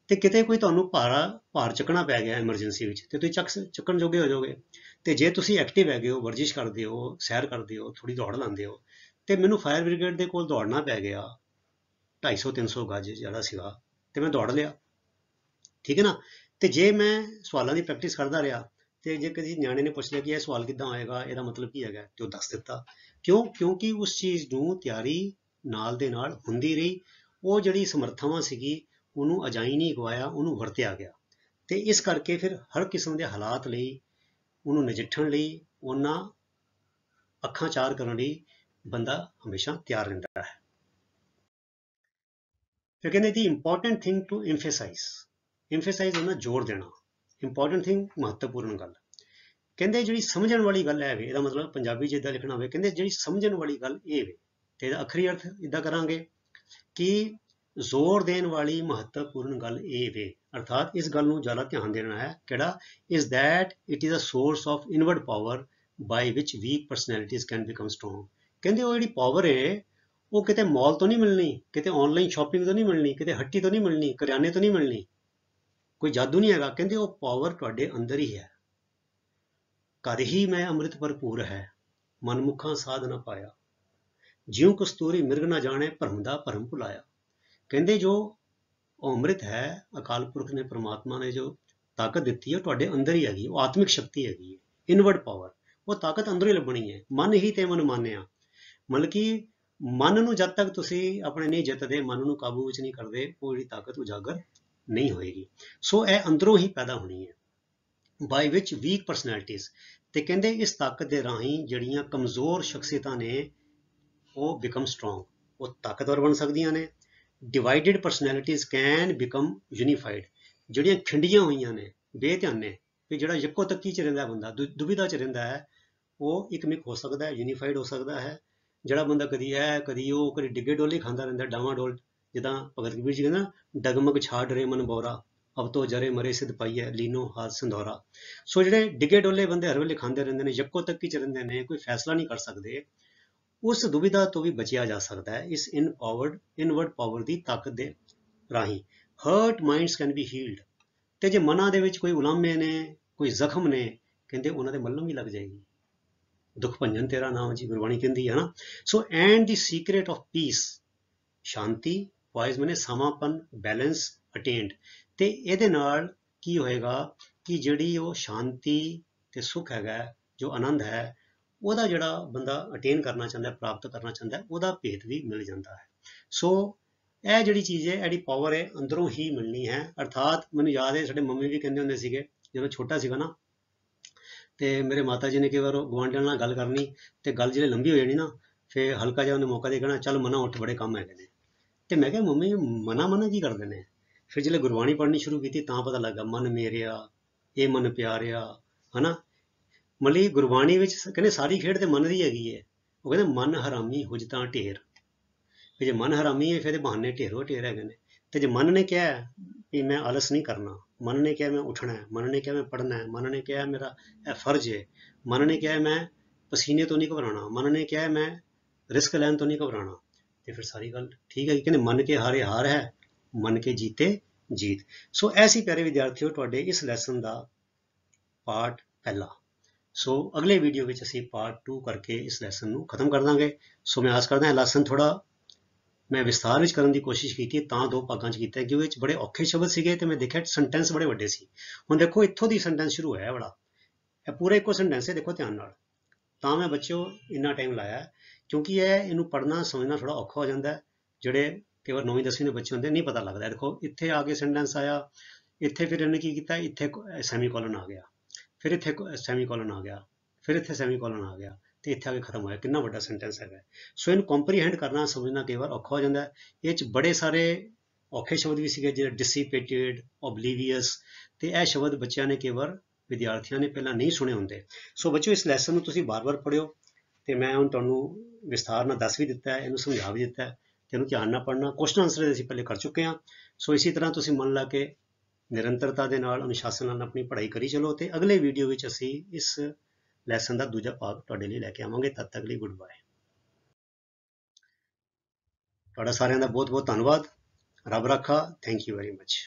S1: ਤੇ ਕਿਤੇ ਕੋਈ ਤੁਹਾਨੂੰ ਭਾਰਾ ਭਾਰ ਚੱਕਣਾ ਪੈ ਗਿਆ ਐਮਰਜੈਂਸੀ ਵਿੱਚ ਤੇ ਤੁਸੀਂ ਚੱਕ ਚੱਕਣ ਜੋਗੇ ਹੋ ਜਾਓਗੇ ਤੇ ਜੇ ਤੁਸੀਂ ਐਕਟਿਵ ਹੈਗੇ ਹੋ ਵਰਜਿਸ਼ ਕਰਦੇ ਹੋ ਸੈਰ ਕਰਦੇ ਹੋ ਥੋੜੀ ਦੌੜ ਲਾਉਂਦੇ ਹੋ ਤੇ ਮੈਨੂੰ ਫਾਇਰ ਬ੍ਰਿਗੇਡ ਦੇ ਕੋਲ ਦੌੜਨਾ ਪੈ ਗਿਆ 250 300 ਗਜ ਜਿਹੜਾ ਸੀਗਾ ਤੇ ਮੈਂ ਦੌੜ ਲਿਆ ਠੀਕ ਹੈ ਨਾ ਤੇ ਜੇ ਮੈਂ ਸਵਾਲਾਂ ਦੀ ਪ੍ਰੈਕਟਿਸ ਕਰਦਾ ਰਿਹਾ ਤੇ ਜੇ ਕਦੀ ਨਿਆਣੇ ਨੇ ਪੁੱਛ ਲਿਆ ਕਿ ਇਹ ਸਵਾਲ ਕਿੱਦਾਂ ਆਏਗਾ ਇਹਦਾ ਮਤਲਬ ਕੀ ਹੈਗਾ ਤੇ ਉਹ ਦੱਸ ਦਿੱਤਾ ਕਿਉਂ ਕਿਉਂਕਿ ਉਸ ਚੀਜ਼ ਨੂੰ ਤਿਆਰੀ ਨਾਲ ਦੇ ਨਾਲ ਹੁੰਦੀ ਰਹੀ ਉਹ ਜਿਹੜੀ ਸਮਰਥਾਵਾਂ ਸੀਗੀ ਉਹਨੂੰ ਅਜਾਈ ਨਹੀਂ ਗਵਾਇਆ ਉਹਨੂੰ ਵਰਤਿਆ ਗਿਆ ਤੇ ਇਸ ਕਰਕੇ ਫਿਰ ਹਰ ਕਿਸਮ ਦੇ ਹਾਲਾਤ ਲਈ ਉਹਨੂੰ ਨਜਿੱਠਣ ਲਈ ਉਹਨਾਂ ਅੱਖਾਂ ਚਾਰ ਕਰਨ ਲਈ ਬੰਦਾ ਹਮੇਸ਼ਾ ਤਿਆਰ ਰਹਿੰਦਾ ਹੈ ਕਹਿੰਦੇ the important thing to emphasise emphasise ਉਹਨਾਂ ਜ਼ੋਰ ਦੇਣਾ ਇੰਪੋਰਟੈਂਟ ਥਿੰਗ ਮਹੱਤਵਪੂਰਨ ਗੱਲ ਕਹਿੰਦੇ ਜਿਹੜੀ ਸਮਝਣ ਵਾਲੀ ਗੱਲ ਹੈ ਵੇ ਇਹਦਾ ਮਤਲਬ ਪੰਜਾਬੀ ਜਿੱਦਾਂ ਲਿਖਣਾ ਹੋਵੇ ਕਹਿੰਦੇ ਜਿਹੜੀ ਸਮਝਣ ਵਾਲੀ ਗੱਲ ਇਹ ਵੇ ਤੇ ਇਹਦਾ ਅਖਰੀ ਅਰਥ ਇਦਾਂ ਕਰਾਂਗੇ ਕਿ ਜ਼ੋਰ ਦੇਣ ਵਾਲੀ ਮਹੱਤਵਪੂਰਨ ਗੱਲ ਇਹ ਵੇ ਅਰਥਾਤ ਇਸ ਗੱਲ ਨੂੰ ਜ਼ਿਆਦਾ ਧਿਆਨ ਦੇਣਾ ਹੈ ਕਿਹੜਾ is that it is a source of inward power by which weak personalities can become strong ਕਹਿੰਦੇ ਉਹ ਜਿਹੜੀ ਪਾਵਰ ਹੈ ਉਹ ਕਿਤੇ ਮਾਲ ਤੋਂ ਨਹੀਂ ਮਿਲਣੀ ਕਿਤੇ ਆਨਲਾਈਨ ਸ਼ਾਪਿੰਗ ਤੋਂ ਨਹੀਂ ਮਿਲਣੀ ਕਿਤੇ ਹੱਟੀ ਤੋਂ ਨਹੀਂ ਮਿਲਣੀ ਕਰਿਆਨੇ ਤੋਂ ਨਹੀਂ ਮਿਲਣੀ ਕੋਈ ਜਾਦੂ ਨਹੀਂ ਹੈਗਾ ਕਹਿੰਦੇ ਉਹ ਪਾਵਰ ਤੁਹਾਡੇ ਅੰਦਰ ਹੀ ਹੈ ਕਰ ਹੀ ਮੈਂ ਅੰਮ੍ਰਿਤ ਭਰਪੂਰ ਹੈ ਮਨਮੁਖਾਂ ਸਾਧ ਨਾ ਪਾਇਆ ਜਿਉ ਕਸਤੂਰੀ ਮਿਰਗ ਨਾ ਜਾਣੇ ਭਰਮ ਦਾ ਭਰਮ ਭੁਲਾਇਆ ਕਹਿੰਦੇ ਜੋ ਅੰਮ੍ਰਿਤ ਹੈ ਅਕਾਲ ਪੁਰਖ ਨੇ ਪ੍ਰਮਾਤਮਾ ਨੇ ਜੋ ਤਾਕਤ ਦਿੱਤੀ ਹੈ ਤੁਹਾਡੇ ਅੰਦਰ ਹੀ ਹੈਗੀ ਉਹ ਆਤਮਿਕ ਸ਼ਕਤੀ ਹੈਗੀ ਹੈ ਇਨਵਰਡ ਪਾਵਰ ਉਹ ਤਾਕਤ ਅੰਦਰ ਹੀ ਲੱਭਣੀ ਹੈ ਮਨ ਹੀ ਤੇ ਮਨ ਮੰਨਿਆ ਮਤਲਬ ਕਿ ਮਨ ਨੂੰ ਜਦ ਤੱਕ ਤੁਸੀਂ ਆਪਣੇ ਨਹੀਂ ਜਿੱਤਦੇ ਮਨ ਨੂੰ ਕਾਬੂ ਵਿੱਚ ਨਹੀਂ ਕਰਦੇ ਉਹ ਜਿਹੜੀ ਤਾਕਤ ਉਜਾਗਰ ਨਹੀਂ ਹੋਏਗੀ ਸੋ ਇਹ ਅੰਦਰੋਂ ਹੀ ਪੈਦਾ ਹੋਣੀ ਹੈ ਬਾਈ ਵਿੱਚ ਵੀਕ ਪਰਸਨੈਲਿਟੀਆਂ ਤੇ ਕਹਿੰਦੇ ਇਸ ਤਾਕਤ ਦੇ ਰਾਹੀਂ ਜਿਹੜੀਆਂ ਕਮਜ਼ੋਰ ਸ਼ਖਸੀਅਤਾਂ ਨੇ ਉਹ ਬਿਕਮ ਸਟਰੋਂਗ ਉਹ ਤਾਕਤਵਰ ਬਣ ਸਕਦੀਆਂ ਨੇ ਡਿਵਾਈਡਡ ਪਰਸਨੈਲਿਟੀਆਂ ਕੈਨ ਬਿਕਮ ਯੂਨੀਫਾਈਡ ਜਿਹੜੀਆਂ ਖਿੰਡੀਆਂ ਹੋਈਆਂ ਨੇ ਬੇਧਿਆਨ ਨੇ ਕਿ ਜਿਹੜਾ ਇੱਕੋ ਤੱਕੀ ਚ ਰਹਿੰਦਾ ਬੰਦਾ ਦੁਬਿਧਾ ਚ ਰਹਿੰਦਾ ਹੈ ਉਹ ਇੱਕਮਿਕ ਹੋ ਸਕਦਾ ਹੈ ਯੂਨੀਫਾਈਡ ਹੋ ਸਕਦਾ ਹੈ ਜਿਹੜਾ ਬੰਦਾ ਕਦੀ ਹੈ ਕਦੀ ਉਹ ਕਦੀ ਡਿੱਗੇ ਡੋਲੇ ਖਾਂਦਾ ਰਹਿੰਦਾ ਡਾਵਾ ਡੋਲ ਜਿੱਦਾਂ ਭਗਤ ਕਬੀਰ ਜੀ ਕਹਿੰਦਾ ਡਗਮਗ ਛਾੜ ਰੇ ਮਨ ਬੋਰਾ ਅਬ ਤੋ ਜਰੇ ਮਰੇ ਸਿਧ ਪਾਈਐ ਲੀਨੋ ਹਾਲ ਸੰਧੋਰਾ ਸੋ ਜਿਹੜੇ ਡਿੱਗੇ ਡੋਲੇ ਬੰਦੇ ਹਰ ਵੇਲੇ ਖਾਂਦੇ ਰਹਿੰਦੇ ਨੇ ਯੱਕੋ ਤੱਕ ਹੀ ਚਰੰਦੇ ਨੇ ਕੋਈ ਫੈਸਲਾ ਨਹੀਂ ਕਰ ਸਕਦੇ ਉਸ ਦੁਬਿਧਾ ਤੋਂ ਵੀ ਬਚਿਆ ਜਾ ਸਕਦਾ ਹੈ ਇਸ ਪਾਵਰਡ ਇਨਵਰਡ ਪਾਵਰ ਦੀ ਤਾਕਤ ਦੇ ਰਾਹੀਂ hurt minds can be healed ਤੇ ਜੇ ਮਨਾਂ ਦੇ ਵਿੱਚ ਕੋਈ ਉਲਾਮੇ ਨੇ ਕੋਈ ਜ਼ਖਮ ਨੇ ਕਹਿੰਦੇ ਉਹਨਾਂ ਦੇ ਮੱਲਮ ਵੀ ਲੱਗ ਜਾਏਗੀ ਦੁੱਖ ਭੰਜਨ ਤੇਰਾ ਨਾਮ ਜੀ ਗੁਰਬਾਣੀ ਕਹਿੰਦੀ ਹੈ ਨਾ so and the secret of peace ਸ਼ਾਂਤੀ ਵਾਇਸ ਮਨੇ ਸਮਾਪਨ ਬੈਲੈਂਸ ਅਟੇਨਡ ਤੇ ਇਹਦੇ ਨਾਲ ਕੀ ਹੋਏਗਾ ਕਿ ਜਿਹੜੀ ਉਹ ਸ਼ਾਂਤੀ ਤੇ ਸੁਖ ਹੈਗਾ ਜੋ ਆਨੰਦ ਹੈ ਉਹਦਾ ਜਿਹੜਾ ਬੰਦਾ ਅਟੇਨ ਕਰਨਾ ਚਾਹੁੰਦਾ ਹੈ ਪ੍ਰਾਪਤ ਕਰਨਾ ਚਾਹੁੰਦਾ ਹੈ ਉਹਦਾ ਭੇਤ ਵੀ ਮਿਲ ਜਾਂਦਾ ਹੈ ਸੋ ਇਹ ਜਿਹੜੀ ਚੀਜ਼ ਹੈ ਐਡੀ ਪਾਵਰ ਹੈ ਅੰਦਰੋਂ ਹੀ ਮਿਲਣੀ ਹੈ ਅਰਥਾਤ ਮੈਨੂੰ ਯਾਦ ਹੈ ਸਾਡੇ ਮੰਮੀ ਵੀ ਕਹਿੰਦੇ ਹੁੰਦੇ ਸੀਗੇ ਜਦੋਂ ਛੋਟਾ ਸੀਗਾ ਨਾ ਤੇ ਮੇਰੇ ਮਾਤਾ ਜੀ ਨੇ ਕਿਹਾ ਵਾਰੋ ਗਵਾਂਢਣ ਨਾਲ ਗੱਲ ਕਰਨੀ ਤੇ ਗੱਲ ਜਿਹੜੇ ਲੰਬੀ ਹੋ ਜਾਣੀ ਨਾ ਫੇ ਹਲਕਾ ਜਿਹਾ ਉਹਨੇ ਮੌਕਾ ਦੇ ਕਹਿਣਾ ਚੱਲ ਮਨਾ ਉੱਠ ਬੜੇ ਕੰਮ ਹੈਗੇ ਨੇ ਤੇ ਮੈਂ ਕਿਹਾ ਮੰਮੀ ਮਨਾ ਮਨਾ ਕੀ ਕਰਦੇ ਨੇ ਫਿਰ ਜਿਹੜੇ ਗੁਰਬਾਣੀ ਪੜ੍ਹਨੀ ਸ਼ੁਰੂ ਕੀਤੀ ਤਾਂ ਪਤਾ ਲੱਗਾ ਮਨ ਮੇਰਿਆ ਇਹ ਮਨ ਪਿਆਰਿਆ ਹਨਾ ਮਲੀ ਗੁਰਬਾਣੀ ਵਿੱਚ ਕਹਿੰਦੇ ਸਾਰੀ ਖੇਡ ਤੇ ਮਨ ਦੀ ਹੈਗੀ ਹੈ ਉਹ ਕਹਿੰਦੇ ਮਨ ਹਰਾਮੀ ਹੋ ਤਾਂ ਢੇਰ ਜੇ ਮਨ ਹਰਾਮੀ ਹੈ ਫਿਰ ਬਹਾਨੇ ਢੇਰੋ ਢੇਰ ਹੈਗੇ ਨੇ ਤੇ ਜੇ ਮਨ ਨੇ ਕਿਹਾ ਕਿ ਮੈਂ ਆਲਸ ਨਹੀਂ ਕਰਨਾ ਮਨ ਨੇ ਕਿਹਾ ਮੈਂ मैं ਹੈ ਮਨ ਨੇ ਕਿਹਾ ਮੈਂ ਪੜਨਾ ਹੈ ਮਨ ਨੇ ਕਿਹਾ ਮੇਰਾ ਇਹ ਫਰਜ਼ ਹੈ ਮਨ ਨੇ ਕਿਹਾ ਮੈਂ ਪਸੀਨੇ ਤੋਂ ਨਹੀਂ ਘਬਰਾਣਾ ਮਨ ਨੇ ਕਿਹਾ ਮੈਂ ਰਿਸਕ ਲੈਣ ਤੋਂ ਨਹੀਂ ਘਬਰਾਣਾ ਤੇ ਫਿਰ ਸਾਰੀ ਗੱਲ ਠੀਕ ਹੈ ਕਿ ਕਹਿੰਦੇ ਮਨ ਕੇ ਹਾਰੇ ਹਾਰ ਹੈ ਮਨ ਕੇ ਜੀਤੇ ਜੀਤ ਸੋ ਐਸੀ ਪਿਆਰੇ ਵਿਦਿਆਰਥੀਓ ਤੁਹਾਡੇ ਇਸ ਲੈਸਨ ਦਾ ਪਾਰਟ ਪਹਿਲਾ ਸੋ ਅਗਲੇ ਵੀਡੀਓ ਵਿੱਚ ਅਸੀਂ ਪਾਰਟ 2 ਕਰਕੇ ਇਸ ਲੈਸਨ ਨੂੰ ਖਤਮ ਕਰ ਦਾਂਗੇ ਸੋ ਮੈਂ ਆਸ ਕਰਦਾ ਹਾਂ ਲੈਸਨ ਥੋੜਾ ਮੈਂ ਵਿਸਥਾਰ ਵਿੱਚ ਕਰਨ ਦੀ ਕੋਸ਼ਿਸ਼ ਕੀਤੀ ਤਾਂ ਦੋ ਭਾਗਾਂ 'ਚ ਕੀਤਾ ਕਿਉਂਕਿ ਇਹ ਵਿੱਚ ਬੜੇ ਔਖੇ ਸ਼ਬਦ ਸੀਗੇ ਤੇ ਮੈਂ ਦੇਖਿਆ ਸੈਂਟੈਂਸ ਬੜੇ ਵੱਡੇ ਸੀ ਹੁਣ ਦੇਖੋ ਇੱਥੋਂ ਦੀ ਸੈਂਟੈਂਸ ਸ਼ੁਰੂ ਹੋਇਆ ਬੜਾ ਇਹ ਪੂਰਾ ਇੱਕੋ ਸੈਂਟੈਂਸ ਹੈ ਦੇਖੋ ਧਿਆਨ ਨਾਲ ਤਾਂ ਮੈਂ ਬੱਚਿਓ ਇੰਨਾ ਟਾਈਮ ਲਾਇਆ ਕਿਉਂਕਿ ਇਹ ਇਹਨੂੰ ਪੜਨਾ ਸਮਝਣਾ ਥੋੜਾ ਔਖਾ ਹੋ ਜਾਂਦਾ ਜਿਹੜੇ ਕੇਵਲ 9ਵੀਂ 10ਵੀਂ ਦੇ ਬੱਚੇ ਹੁੰਦੇ ਨਹੀਂ ਪਤਾ ਲੱਗਦਾ ਦੇਖੋ ਇੱਥੇ ਆ ਕੇ ਸੈਂਟੈਂਸ ਆਇਆ ਇੱਥੇ ਫਿਰ ਇਹਨੇ ਕੀ ਕੀਤਾ ਇੱਥੇ ਸੈਮੀਕੋਲਨ ਆ ਗਿਆ ਫਿਰ ਇੱਥੇ ਸੈਮੀਕੋਲਨ ਆ ਗਿਆ ਫਿਰ ਇੱਥੇ ਸੈਮੀਕੋਲਨ ਆ ਗਿਆ ਤੇ ਇੱਥੇ ਆ ਕੇ ਖਤਮ ਹੋਇਆ ਕਿੰਨਾ ਵੱਡਾ ਸੈਂਟੈਂਸ ਹੈਗਾ ਸੋ ਇਹਨੂੰ ਕੰਪਰੀਹੈਂਡ ਕਰਨਾ ਸਮਝਣਾ ਕਈ ਵਾਰ ਔਖਾ ਹੋ ਜਾਂਦਾ ਇਹ ਚ ਬੜੇ ਸਾਰੇ ਔਖੇ ਸ਼ਬਦ ਵੀ ਸੀਗੇ ਜਿਹੜੇ ਡਿਸਿਪੇਟਿਡ ਓਬਲੀਵੀਅਸ ਤੇ ਇਹ ਸ਼ਬਦ ਬੱਚਿਆਂ ਨੇ ਕਈ ਵਾਰ ਵਿਦਿਆਰਥੀਆਂ ਨੇ ਪਹਿਲਾਂ ਨਹੀਂ ਸੁਣੇ ਹੁੰਦੇ ਸੋ ਬੱਚਿਓ ਇਸ ਲੈਸਨ ਨੂੰ ਤੁਸੀਂ ਬਾਰ-ਬਾਰ ਪੜਿਓ ਤੇ ਮੈਂ ਹੁਣ ਤੁਹਾਨੂੰ ਵਿਸਥਾਰ ਨਾਲ ਦੱਸ ਵੀ ਦਿੱਤਾ ਹੈ ਇਹਨੂੰ ਸਮਝਾ ਵੀ ਦਿੱਤਾ ਹੈ ਤੇ ਇਹਨੂੰ ਧਿਆਨ ਨਾਲ ਪੜਨਾ ਕੁਐਸਚਨ ਆਨਸਰ ਅਸੀਂ ਪਹਿਲੇ ਕਰ ਚੁੱਕੇ ਹਾਂ ਸੋ ਇਸੇ ਤਰ੍ਹਾਂ ਤੁਸੀਂ ਮਨ ਲਾ ਕੇ ਨਿਰੰਤਰਤਾ ਦੇ ਨਾਲ ਅਨੁਸ਼ਾਸਨ ਨਾਲ ਆਪਣੀ ਪੜ੍ਹਾਈ ਕਰੀ ਚਲੋ ਤੇ ਅਗਲੇ ਵੀਡੀਓ ਵਿੱਚ ਅਸੀਂ ਇਸ ਲੈਸਨ ਦਾ ਦੂਜਾ ਭਾਗ ਤੁਹਾਡੇ ਲਈ ਲੈ ਕੇ ਆਵਾਂਗੇ ਤਦ ਤੱਕ ਲਈ ਗੁੱਡ ਬਾਏ ਤੁਹਾਡਾ ਸਾਰਿਆਂ ਦਾ ਬਹੁਤ ਬਹੁਤ ਧੰਨਵਾਦ ਰੱਬ ਰੱਖਾ ਥੈਂਕ ਯੂ ਵੈਰੀ ਮੱਚ